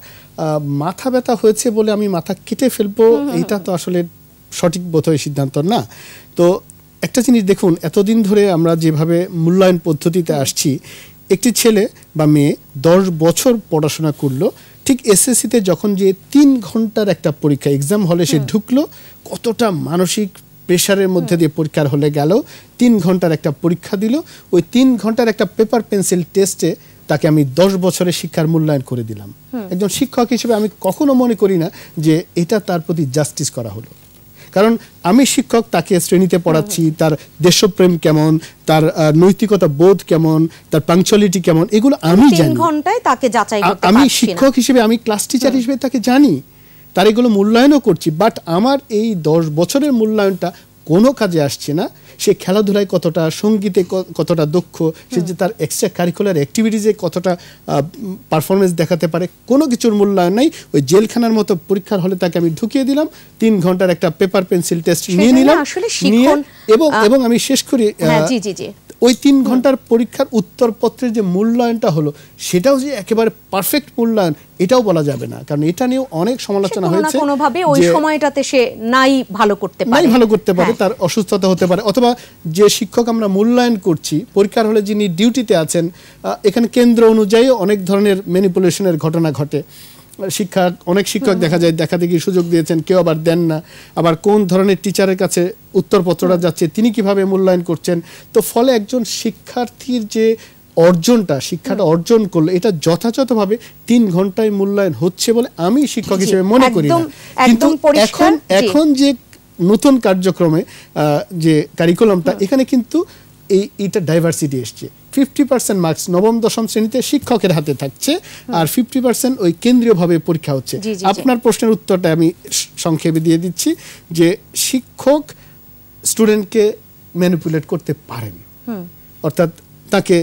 মাথা ব্যথা হয়েছে বলে আমি মাথা কেটে ফেলবো এটা তো আসলে সঠিক বোধহয় সিদ্ধান্ত না তো একটা জিনিস দেখুন এতদিন ধরে আমরা যেভাবে মূল্যায়ন পদ্ধতিতে আসছি একটি ছেলে বা মেয়ে দশ বছর পড়াশোনা করলো ঠিক এসএসসিতে যখন যে তিন ঘন্টার একটা পরীক্ষা এক্সাম হলে সে ঢুকলো কতটা মানসিক প্রেশারের মধ্যে দিয়ে পরীক্ষার হলে গেল তিন ঘন্টার একটা পরীক্ষা দিল ওই তিন ঘন্টার একটা পেপার পেন্সিল টেস্টে তাকে আমি দশ বছরের শিক্ষার মূল্যায়ন করে দিলাম একজন শিক্ষক হিসেবে আমি কখনো মনে করি না যে এটা তার প্রতি জাস্টিস করা হলো কারণ আমি শিক্ষক তাকে শ্রেণীতে পড়াচ্ছি তার দেশপ্রেম কেমন তার নৈতিকতা বোধ কেমন তার পাংচুয়ালিটি কেমন এগুলো আমি জানি ঘন্টায় তাকে যাচাই আমি শিক্ষক হিসেবে আমি ক্লাস টিচার হিসেবে তাকে জানি তার এগুলো মূল্যায়নও করছি বাট আমার এই দশ বছরের মূল্যায়নটা কোনো কাজে আসছে না সে খেলাধুলায় কতটা সঙ্গীতে কতটা দক্ষ সে যে তার এক্সট্রা কারিকুলার অ্যাক্টিভিটিজে কতটা পারফরমেন্স দেখাতে পারে কোনো কিছুর মূল্যায়ন নাই ওই জেলখানার মতো পরীক্ষার হলে তাকে আমি ঢুকিয়ে দিলাম তিন ঘন্টার একটা পেপার পেন্সিল টেস্ট নিয়ে নিলাম নিয়ে এবং এবং আমি শেষ করি হ্যাঁ, ওই তিন ঘন্টার পরীক্ষার উত্তরপত্রের যে মূল্যায়নটা হলো সেটাও যে একেবারে পারফেক্ট মূল্যায়ন এটাও বলা যাবে না কারণ এটা নিয়েও অনেক সমালোচনা হয়েছে কোনোভাবে ওই সময়টাতে সে নাই ভালো করতে পারে নাই ভালো করতে পারে হ্যাঁ। তার অসুস্থতা হতে পারে অথবা যে শিক্ষক আমরা মূল্যায়ন করছি পরীক্ষার হলে যিনি ডিউটিতে আছেন এখানে কেন্দ্র অনুযায়ী অনেক ধরনের ম্যানিপুলেশনের ঘটনা ঘটে শিক্ষক অনেক শিক্ষক দেখা যায় দেখা দেখি সুযোগ দিয়েছেন কেউ আবার দেন না আবার কোন ধরনের টিচারের কাছে উত্তরপত্রটা যাচ্ছে তিনি কিভাবে মূল্যায়ন করছেন তো ফলে একজন শিক্ষার্থীর যে অর্জনটা শিক্ষাটা অর্জন করলো এটা যথাযথভাবে তিন ঘন্টায় মূল্যায়ন হচ্ছে বলে আমি শিক্ষক হিসেবে মনে করি কিন্তু এখন এখন যে নতুন কার্যক্রমে যে কারিকুলামটা এখানে কিন্তু এই এইটা ডাইভার্সিটি এসছে ফিফটি পার্সেন্ট মার্কস নবম দশম শ্রেণীতে শিক্ষকের হাতে থাকছে আর ফিফটি পার্সেন্ট ওই কেন্দ্রীয়ভাবে পরীক্ষা হচ্ছে আপনার প্রশ্নের উত্তরটা আমি সংক্ষেপে দিয়ে দিচ্ছি যে শিক্ষক স্টুডেন্টকে ম্যানিপুলেট করতে পারেন অর্থাৎ তাকে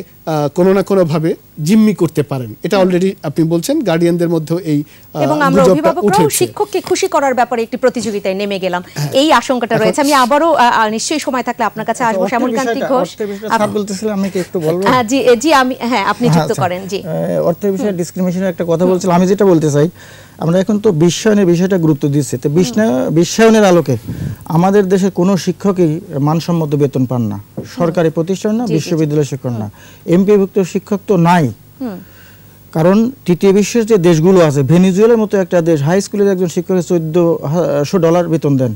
কোনো না কোনোভাবে জিম্মি করতে পারেন এটা অলরেডি আপনি বলছেন গার্ডিয়ানদের মধ্যে এই এবং আমরা অভিভাবকরাও শিক্ষককে খুশি করার ব্যাপারে একটি প্রতিযোগিতায় নেমে গেলাম হ্যাঁ। এই আশঙ্কাটা রয়েছে আমি আবারও নিশ্চয়ই সময় থাকলে আপনার কাছে আসবো শ্যামল কান্তি ঘোষ আপনি বলতেছিলেন আমি কি একটু বলবো হ্যাঁ জি জি আমি হ্যাঁ আপনি যুক্ত আচ্ছা। করেন জি অর্থের বিষয়ে ডিসক্রিমিনেশনের একটা কথা বলছিলাম আমি যেটা বলতে চাই আমরা এখন তো বিশ্বায়নের বিষয়টা গুরুত্ব দিচ্ছি তো বিশ্বায়নের আলোকে আমাদের দেশের কোনো শিক্ষকই মানসম্মত বেতন পান না সরকারি প্রতিষ্ঠান না বিশ্ববিদ্যালয় শিক্ষক না এমপিভুক্ত শিক্ষক তো নাই কারণ তৃতীয় বিশ্বের যে দেশগুলো আছে ভেনিজুয়েলের মতো একটা দেশ হাই স্কুলের একজন শিক্ষকের চোদ্দশো ডলার বেতন দেন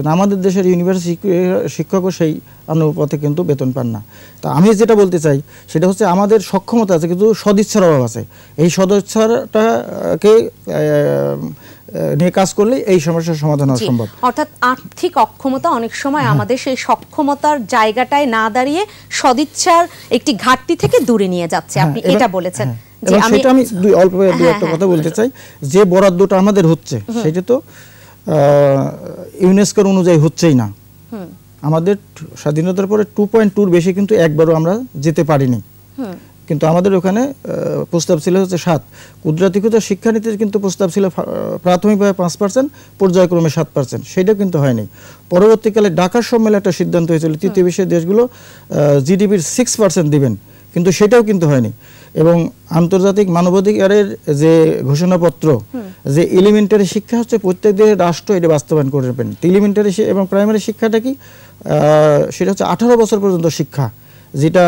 কিন্তু আমাদের দেশের ইউনিভার্সিটি শিক্ষকও সেই অনুপাতে কিন্তু বেতন পান না তা আমি যেটা বলতে চাই সেটা হচ্ছে আমাদের সক্ষমতা আছে কিন্তু সদিচ্ছার অভাব আছে এই সদিচ্ছাটাকে নিয়ে কাজ করলে এই সমস্যার সমাধান হওয়া সম্ভব অর্থাৎ আর্থিক অক্ষমতা অনেক সময় হ্যাঁ। আমাদের সেই সক্ষমতার জায়গাটায় না দাঁড়িয়ে সদিচ্ছার একটি ঘাটতি থেকে দূরে নিয়ে যাচ্ছে হ্যাঁ, আপনি এটা বলেছেন হ্যাঁ, সেটা আমি দুই অল্প একটা কথা বলতে চাই যে বরাদ্দটা আমাদের হচ্ছে সেটা তো ইউনেস্কোর অনুযায়ী হচ্ছেই না আমাদের স্বাধীনতার পরে টু পয়েন্ট টুর বেশি কিন্তু একবারও আমরা যেতে পারিনি কিন্তু আমাদের ওখানে প্রস্তাব ছিল হচ্ছে সাত ক্ষুদ্রাতিকতা শিক্ষানীতির কিন্তু প্রস্তাব ছিল প্রাথমিকভাবে পাঁচ পার্সেন্ট পর্যায়ক্রমে সাত পার্সেন্ট সেটাও কিন্তু হয়নি পরবর্তীকালে ঢাকার সম্মেলনে একটা সিদ্ধান্ত হয়েছিল তৃতীয় বিশ্বের দেশগুলো জিডিপির সিক্স পার্সেন্ট দেবেন কিন্তু সেটাও কিন্তু হয়নি এবং আন্তর্জাতিক মানবাধিকারের যে ঘোষণাপত্র যে এলিমেন্টারি শিক্ষা হচ্ছে প্রত্যেক দেশের রাষ্ট্র এটা বাস্তবায়ন করবেন এলিমেন্টারি এবং প্রাইমারি শিক্ষাটা কি সেটা হচ্ছে আঠারো বছর পর্যন্ত শিক্ষা যেটা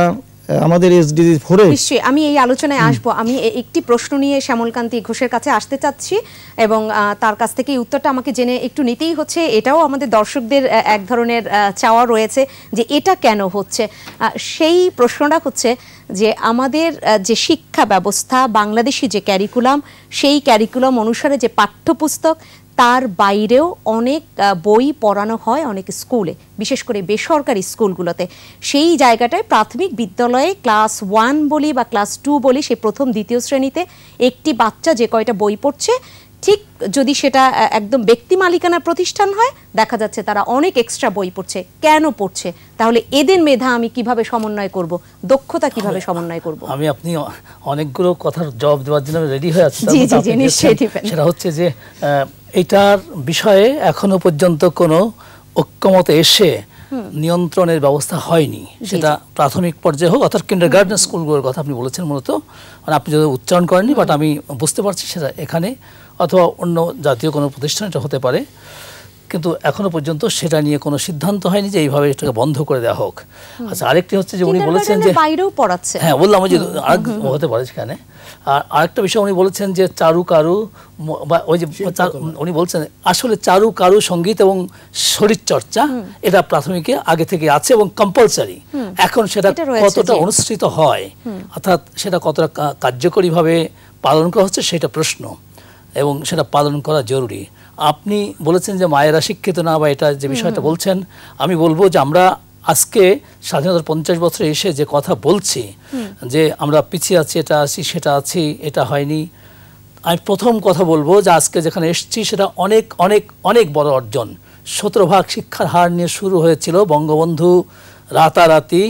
আমাদের এসডিজি ফোরে নিশ্চয়ই আমি এই আলোচনায় আসব আমি একটি প্রশ্ন নিয়ে শ্যামলকান্তি ঘোষের কাছে আসতে চাচ্ছি এবং তার কাছ থেকে উত্তরটা আমাকে জেনে একটু নিতেই হচ্ছে এটাও আমাদের দর্শকদের এক ধরনের চাওয়া রয়েছে যে এটা কেন হচ্ছে সেই প্রশ্নটা হচ্ছে যে আমাদের যে শিক্ষা ব্যবস্থা বাংলাদেশি যে ক্যারিকুলাম সেই ক্যারিকুলাম অনুসারে যে পাঠ্যপুস্তক তার বাইরেও অনেক বই পড়ানো হয় অনেক স্কুলে বিশেষ করে বেসরকারি স্কুলগুলোতে সেই জায়গাটায় প্রাথমিক বিদ্যালয়ে ক্লাস ওয়ান বলি বা ক্লাস টু বলি সে প্রথম দ্বিতীয় শ্রেণীতে একটি বাচ্চা যে কয়টা বই পড়ছে ঠিক যদি সেটা একদম ব্যক্তি মালিকানা প্রতিষ্ঠান হয় দেখা যাচ্ছে তারা অনেক এক্সট্রা বই পড়ছে কেন পড়ছে তাহলে এদের মেধা আমি কিভাবে সমন্বয় করব দক্ষতা কিভাবে সমন্বয় করব আমি আপনি অনেকগুলো কথার জবাব দেওয়ার জন্য রেডি হয়ে আছি জি জি জি নিশ্চয়ই সেটা হচ্ছে যে এটার বিষয়ে এখনো পর্যন্ত কোনো ঐক্যমত এসে নিয়ন্ত্রণের ব্যবস্থা হয়নি সেটা প্রাথমিক পর্যায়ে হোক অর্থাৎ কিন্ডার গার্ডেন স্কুলগুলোর কথা আপনি বলেছেন মূলত মানে আপনি যদি উচ্চারণ করেননি বাট আমি বুঝতে পারছি সেটা এখানে অথবা অন্য জাতীয় কোনো প্রতিষ্ঠান এটা হতে পারে কিন্তু এখনো পর্যন্ত সেটা নিয়ে কোনো সিদ্ধান্ত হয়নি যে এইভাবে এটাকে বন্ধ করে দেওয়া হোক আচ্ছা আরেকটি হচ্ছে যে উনি বলেছেন যে বাইরেও পড়াচ্ছে হ্যাঁ বললাম যে আরেক হতে পারে সেখানে আর আরেকটা বিষয় উনি বলেছেন যে চারু কারু বা ওই যে উনি বলছেন আসলে চারু কারু সঙ্গীত এবং শরীরচর্চা এটা প্রাথমিকে আগে থেকে আছে এবং কম্পালসারি এখন সেটা কতটা অনুষ্ঠিত হয় অর্থাৎ সেটা কতটা কার্যকরীভাবে পালন করা হচ্ছে সেটা প্রশ্ন এবং সেটা পালন করা জরুরি আপনি বলেছেন যে মায়েরা শিক্ষিত না বা এটা যে বিষয়টা বলছেন আমি বলবো যে আমরা আজকে স্বাধীনতার পঞ্চাশ বছরে এসে যে কথা বলছি যে আমরা পিছিয়ে আছি এটা আছি সেটা আছি এটা হয়নি আমি প্রথম কথা বলবো যে আজকে যেখানে এসছি সেটা অনেক অনেক অনেক বড় অর্জন সতেরো ভাগ শিক্ষার হার নিয়ে শুরু হয়েছিল বঙ্গবন্ধু রাতারাতি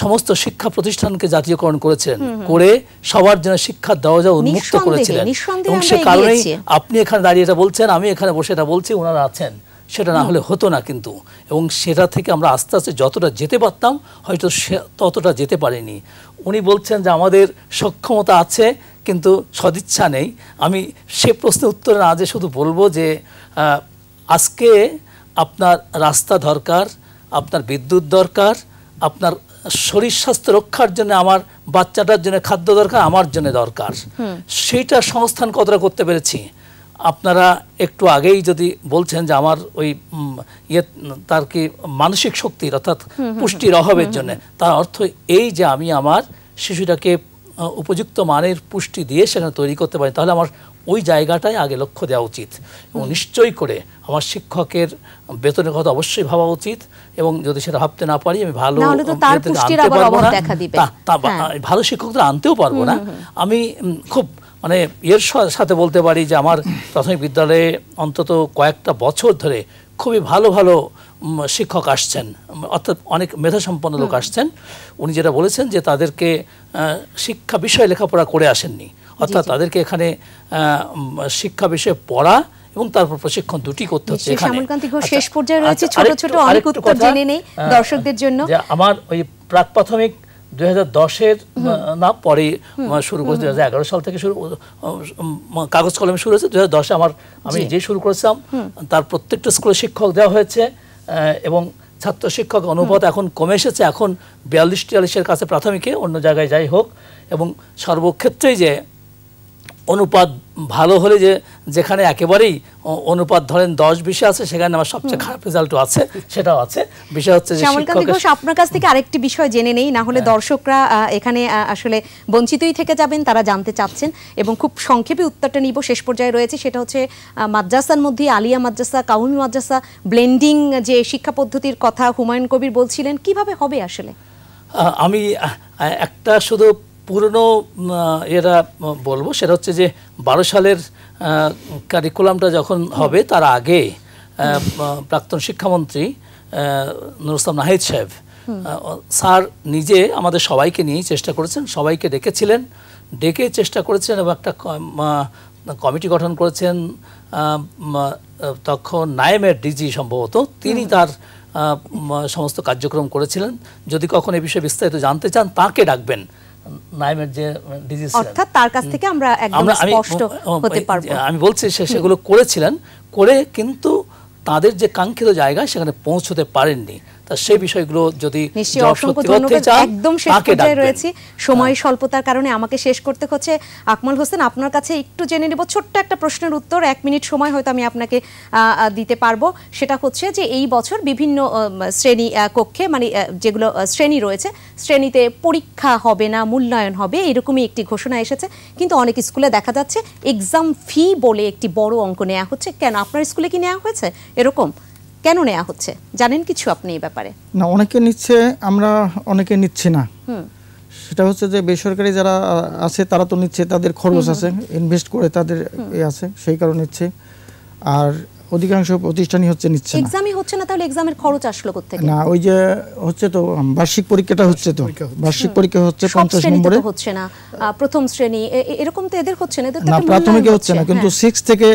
সমস্ত শিক্ষা প্রতিষ্ঠানকে জাতীয়করণ করেছেন করে সবার জন্য শিক্ষার দরজা উন্মুক্ত করেছিলেন এবং সে কারণেই আপনি এখানে দাঁড়িয়ে এটা বলছেন আমি এখানে বসে এটা বলছি ওনারা আছেন সেটা না হলে হতো না কিন্তু এবং সেটা থেকে আমরা আস্তে আস্তে যতটা যেতে পারতাম হয়তো সে ততটা যেতে পারিনি উনি বলছেন যে আমাদের সক্ষমতা আছে কিন্তু সদিচ্ছা নেই আমি সে প্রশ্নের উত্তরে না যে শুধু বলবো যে আজকে আপনার রাস্তা দরকার আপনার বিদ্যুৎ দরকার আপনার শরীর স্বাস্থ্য রক্ষার জন্য আমার বাচ্চাটার জন্য খাদ্য দরকার আমার জন্য দরকার সেইটা সংস্থান কতটা করতে পেরেছি আপনারা একটু আগেই যদি বলছেন যে আমার ওই ইয়ে তার কি মানসিক শক্তির অর্থাৎ পুষ্টির অভাবের জন্য তার অর্থ এই যে আমি আমার শিশুটাকে উপযুক্ত মানের পুষ্টি দিয়ে সেখানে তৈরি করতে পারি তাহলে আমার ওই জায়গাটায় আগে লক্ষ্য দেওয়া উচিত এবং নিশ্চয় করে আমার শিক্ষকের বেতনের কথা অবশ্যই ভাবা উচিত এবং যদি সেটা ভাবতে না পারি আমি ভালো হ্যাঁ। ভালো শিক্ষকদের আনতেও পারবো না আমি খুব মানে এর সাথে বলতে পারি যে আমার প্রাথমিক বিদ্যালয়ে অন্তত কয়েকটা বছর ধরে খুবই ভালো ভালো শিক্ষক আসছেন অর্থাৎ অনেক মেধাসম্পন্ন লোক আসছেন উনি যেটা বলেছেন যে তাদেরকে শিক্ষা বিষয়ে লেখাপড়া করে আসেননি অর্থাৎ তাদেরকে এখানে শিক্ষা বিষয়ে পড়া এবং তারপর প্রশিক্ষণ দুটি করতে হচ্ছে আচ্ছা, শেষ পর্যায়ে রয়েছে আচ্ছা, ছোট ছোট অনেক উত্তর জেনে নেই দর্শকদের জন্য আমার ওই প্রাক প্রাথমিক দুই দশের না পরে শুরু করেছি দু সাল থেকে শুরু কাগজ কলমে শুরু হয়েছে দু হাজার আমার আমি যে শুরু করেছিলাম তার প্রত্যেকটা স্কুলে শিক্ষক দেওয়া হয়েছে এবং ছাত্র শিক্ষক অনুপাত এখন কমে এসেছে এখন বিয়াল্লিশ তিয়াল্লিশের কাছে প্রাথমিকে অন্য জায়গায় যাই হোক এবং সর্বক্ষেত্রেই যে অনুপাত ভালো হলে যে যেখানে একেবারেই অনুপাত ধরেন দশ বিষয় আছে সেখানে আমার সবচেয়ে খারাপ রেজাল্টও আছে সেটাও আছে বিষয় হচ্ছে আপনার কাছ থেকে আরেকটি বিষয় জেনে নেই না হলে হ্যাঁ। দর্শকরা এখানে আসলে বঞ্চিতই থেকে যাবেন তারা জানতে চাচ্ছেন এবং খুব সংক্ষেপে উত্তরটা নিব শেষ পর্যায়ে রয়েছে সেটা হচ্ছে মাদ্রাসার মধ্যে আলিয়া মাদ্রাসা কাউমি মাদ্রাসা ব্লেন্ডিং যে শিক্ষা পদ্ধতির কথা হুমায়ুন কবির বলছিলেন কিভাবে হবে আসলে আমি একটা শুধু পুরনো এরা বলবো সেটা হচ্ছে যে বারো সালের কারিকুলামটা যখন হবে তার আগে প্রাক্তন শিক্ষামন্ত্রী নুরুস্তাম নাহিদ সাহেব স্যার নিজে আমাদের সবাইকে নিয়েই চেষ্টা করেছেন সবাইকে ডেকেছিলেন ডেকে চেষ্টা করেছেন এবং একটা কমিটি গঠন করেছেন তখন নায়েমের ডিজি সম্ভবত তিনি তার সমস্ত কার্যক্রম করেছিলেন যদি কখন এ বিষয়ে বিস্তারিত জানতে চান তাকে ডাকবেন লাইমের যে ডিজিজ অর্থাৎ তার কাছ থেকে আমরা একদম স্পষ্ট হতে পারবো আমি বলছি সে সেগুলো করেছিলেন করে কিন্তু তাদের যে কাঙ্ক্ষিত জায়গা সেখানে পৌঁছতে পারেননি তা সেই বিষয়গুলো যদি একদম রয়েছি সময় স্বল্পতার কারণে আমাকে শেষ করতে হচ্ছে আকমল হোসেন আপনার কাছে একটু জেনে নেব ছোট্ট একটা প্রশ্নের উত্তর এক মিনিট সময় হয়তো আমি আপনাকে দিতে পারবো সেটা হচ্ছে যে এই বছর বিভিন্ন শ্রেণী কক্ষে মানে যেগুলো শ্রেণী রয়েছে শ্রেণীতে পরীক্ষা হবে না মূল্যায়ন হবে এরকমই একটি ঘোষণা এসেছে কিন্তু অনেক স্কুলে দেখা যাচ্ছে এক্সাম ফি বলে একটি বড় অঙ্ক নেওয়া হচ্ছে কেন আপনার স্কুলে কি নেওয়া হয়েছে এরকম কেন নেওয়া হচ্ছে জানেন কিছু আপনি এই ব্যাপারে না অনেকে নিচ্ছে আমরা অনেকে নিচ্ছি না সেটা হচ্ছে যে বেসরকারি যারা আছে তারা তো নিচ্ছে তাদের খরচ আছে ইনভেস্ট করে তাদের এ আছে সেই কারণে নিচ্ছে আর অধিকাংশ প্রতিষ্ঠানই হচ্ছে নিচ্ছে না এক্সামই হচ্ছে না তাহলে এক্সামের খরচ আসলো কোথা থেকে না ওই যে হচ্ছে তো বার্ষিক পরীক্ষাটা হচ্ছে তো বার্ষিক পরীক্ষা হচ্ছে 50 নম্বরে হচ্ছে না প্রথম শ্রেণী এরকম তো এদের হচ্ছে না এদের তো প্রাথমিকে হচ্ছে না কিন্তু 6 হ্যাঁ। থেকে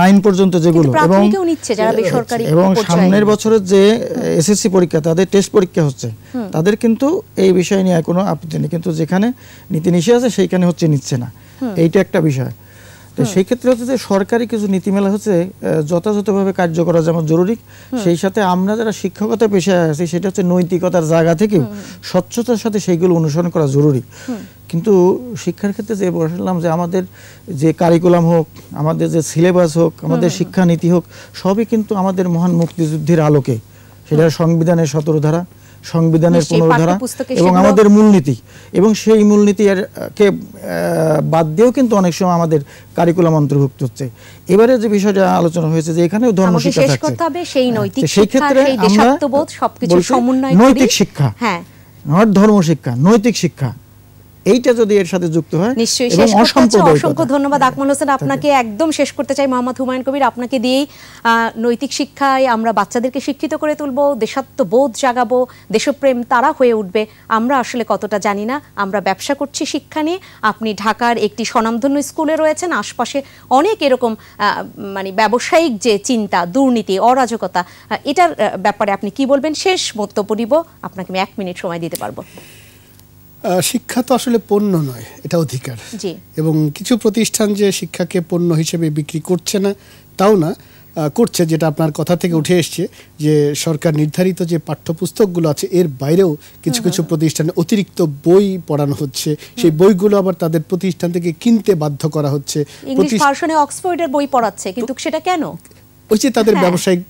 9 পর্যন্ত যেগুলো এবং নিচ্ছে যারা বেসরকারি এবং সামনের বছরের যে এসএসসি পরীক্ষা তাদের টেস্ট পরীক্ষা হচ্ছে তাদের কিন্তু এই বিষয় নিয়ে কোনো আপত্তি নেই কিন্তু যেখানে নীতি নিষেধ আছে সেইখানে হচ্ছে নিচ্ছে না এইটা একটা বিষয় তো সেই ক্ষেত্রে হচ্ছে যে সরকারি কিছু নীতিমালা হচ্ছে যথাযথভাবে করা যেমন জরুরি সেই সাথে আমরা যারা শিক্ষকতা পেশায় আছি সেটা হচ্ছে নৈতিকতার জায়গা থেকেও স্বচ্ছতার সাথে সেইগুলো অনুসরণ করা জরুরি কিন্তু শিক্ষার ক্ষেত্রে যে বসলাম যে আমাদের যে কারিকুলাম হোক আমাদের যে সিলেবাস হোক আমাদের শিক্ষানীতি হোক সবই কিন্তু আমাদের মহান মুক্তিযুদ্ধের আলোকে সেটা সংবিধানের সতেরো ধারা সংবিধানের পুনরুদ্ধার এবং আমাদের মূলনীতি এবং সেই মূলনীতি কে বাদ দিয়েও কিন্তু অনেক সময় আমাদের কারিকুলাম অন্তর্ভুক্ত হচ্ছে এবারে যে বিষয়টা আলোচনা হয়েছে যে এখানেও ধর্ম শিক্ষা থাকছে সেই হ্যাঁ, নৈতিক সেই ক্ষেত্রে আমরা নৈতিক শিক্ষা হ্যাঁ। নট ধর্ম শিক্ষা নৈতিক শিক্ষা এইটা যদি এর সাথে যুক্ত হয় নিশ্চয়ই অসংখ্য ধন্যবাদ আকমল হোসেন আপনাকে একদম শেষ করতে চাই মোহাম্মদ হুমায়ুন কবির আপনাকে দিয়েই নৈতিক শিক্ষায় আমরা বাচ্চাদেরকে শিক্ষিত করে তুলব দেশাত্মবোধ জাগাবো দেশপ্রেম তারা হয়ে উঠবে আমরা আসলে কতটা জানি না আমরা ব্যবসা করছি শিক্ষা নিয়ে আপনি ঢাকার একটি স্বনামধন্য স্কুলে রয়েছেন আশপাশে অনেক এরকম মানে ব্যবসায়িক যে চিন্তা দুর্নীতি অরাজকতা এটার ব্যাপারে আপনি কি বলবেন শেষ মন্তব্য দিব আপনাকে আমি এক মিনিট সময় দিতে পারবো শিক্ষা তো আসলে পণ্য নয় এটা অধিকার এবং কিছু প্রতিষ্ঠান যে শিক্ষাকে পণ্য হিসেবে বিক্রি করছে না তাও না করছে যেটা আপনার কথা থেকে উঠে এসছে যে সরকার নির্ধারিত যে পাঠ্যপুস্তকগুলো আছে এর বাইরেও কিছু কিছু প্রতিষ্ঠানে অতিরিক্ত বই পড়ানো হচ্ছে সেই বইগুলো আবার তাদের প্রতিষ্ঠান থেকে কিনতে বাধ্য করা হচ্ছে অক্সফোর্ডের বই পড়াচ্ছে কিন্তু সেটা কেন ওই যে তাদের হ্যাঁ। ব্যবসায়িক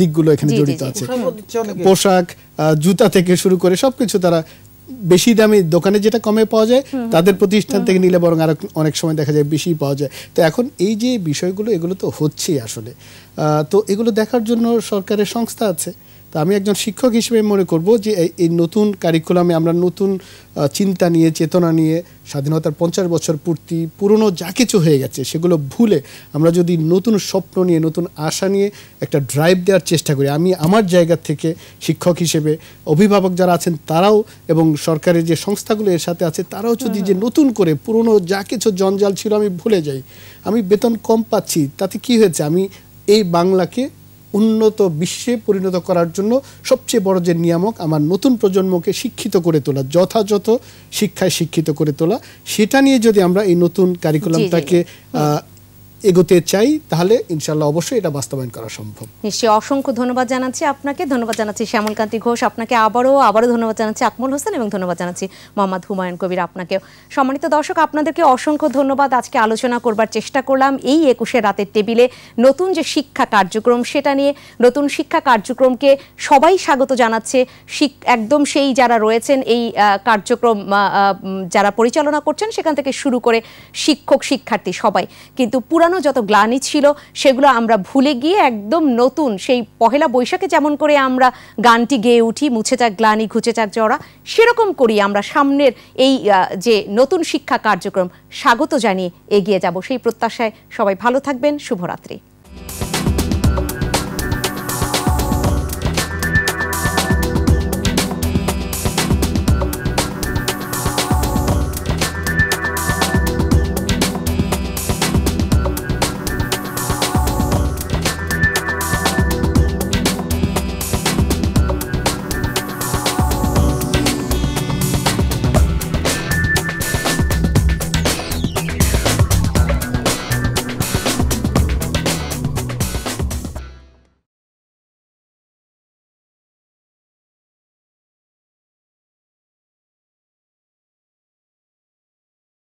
দিকগুলো এখানে জড়িত আছে পোশাক জুতা থেকে শুরু করে সবকিছু তারা বেশি দামি দোকানে যেটা কমে পাওয়া যায় তাদের প্রতিষ্ঠান থেকে নিলে বরং আরো অনেক সময় দেখা যায় বেশি পাওয়া যায় তো এখন এই যে বিষয়গুলো এগুলো তো হচ্ছেই আসলে তো এগুলো দেখার জন্য সরকারের সংস্থা আছে তা আমি একজন শিক্ষক হিসেবে মনে করব যে এই নতুন কারিকুলামে আমরা নতুন চিন্তা নিয়ে চেতনা নিয়ে স্বাধীনতার পঞ্চাশ বছর পূর্তি পুরনো যা কিছু হয়ে গেছে সেগুলো ভুলে আমরা যদি নতুন স্বপ্ন নিয়ে নতুন আশা নিয়ে একটা ড্রাইভ দেওয়ার চেষ্টা করি আমি আমার জায়গা থেকে শিক্ষক হিসেবে অভিভাবক যারা আছেন তারাও এবং সরকারের যে সংস্থাগুলো এর সাথে আছে তারাও হ্যাঁ, যদি হ্যাঁ। যে নতুন করে পুরনো যা কিছু জঞ্জাল ছিল আমি ভুলে যাই আমি বেতন কম পাচ্ছি তাতে কি হয়েছে আমি এই বাংলাকে উন্নত বিশ্বে পরিণত করার জন্য সবচেয়ে বড় যে নিয়ামক আমার নতুন প্রজন্মকে শিক্ষিত করে তোলা যথাযথ শিক্ষায় শিক্ষিত করে তোলা সেটা নিয়ে যদি আমরা এই নতুন কারিকুলামটাকে এগোতে চাই তাহলে ইনশাল্লাহ অবশ্যই এটা বাস্তবায়ন করা সম্ভব নিশ্চয়ই অসংখ্য ধন্যবাদ জানাচ্ছি আপনাকে ধন্যবাদ জানাচ্ছি শ্যামলকান্তি ঘোষ আপনাকে আবারও আবারও ধন্যবাদ জানাচ্ছি আকমল হোসেন এবং ধন্যবাদ জানাচ্ছি মোহাম্মদ হুমায়ুন কবির আপনাকেও সম্মানিত দর্শক আপনাদেরকে অসংখ্য ধন্যবাদ আজকে আলোচনা করবার চেষ্টা করলাম এই একুশে রাতের টেবিলে নতুন যে শিক্ষা কার্যক্রম সেটা নিয়ে নতুন শিক্ষা কার্যক্রমকে সবাই স্বাগত জানাচ্ছে একদম সেই যারা রয়েছেন এই কার্যক্রম যারা পরিচালনা করছেন সেখান থেকে শুরু করে শিক্ষক শিক্ষার্থী সবাই কিন্তু পুরা পুরানো যত গ্লানি ছিল সেগুলো আমরা ভুলে গিয়ে একদম নতুন সেই পহেলা বৈশাখে যেমন করে আমরা গানটি গেয়ে উঠি মুছে যাক গ্লানি ঘুচে যাক জড়া সেরকম করি আমরা সামনের এই যে নতুন শিক্ষা কার্যক্রম স্বাগত জানিয়ে এগিয়ে যাব সেই প্রত্যাশায় সবাই ভালো থাকবেন শুভরাত্রি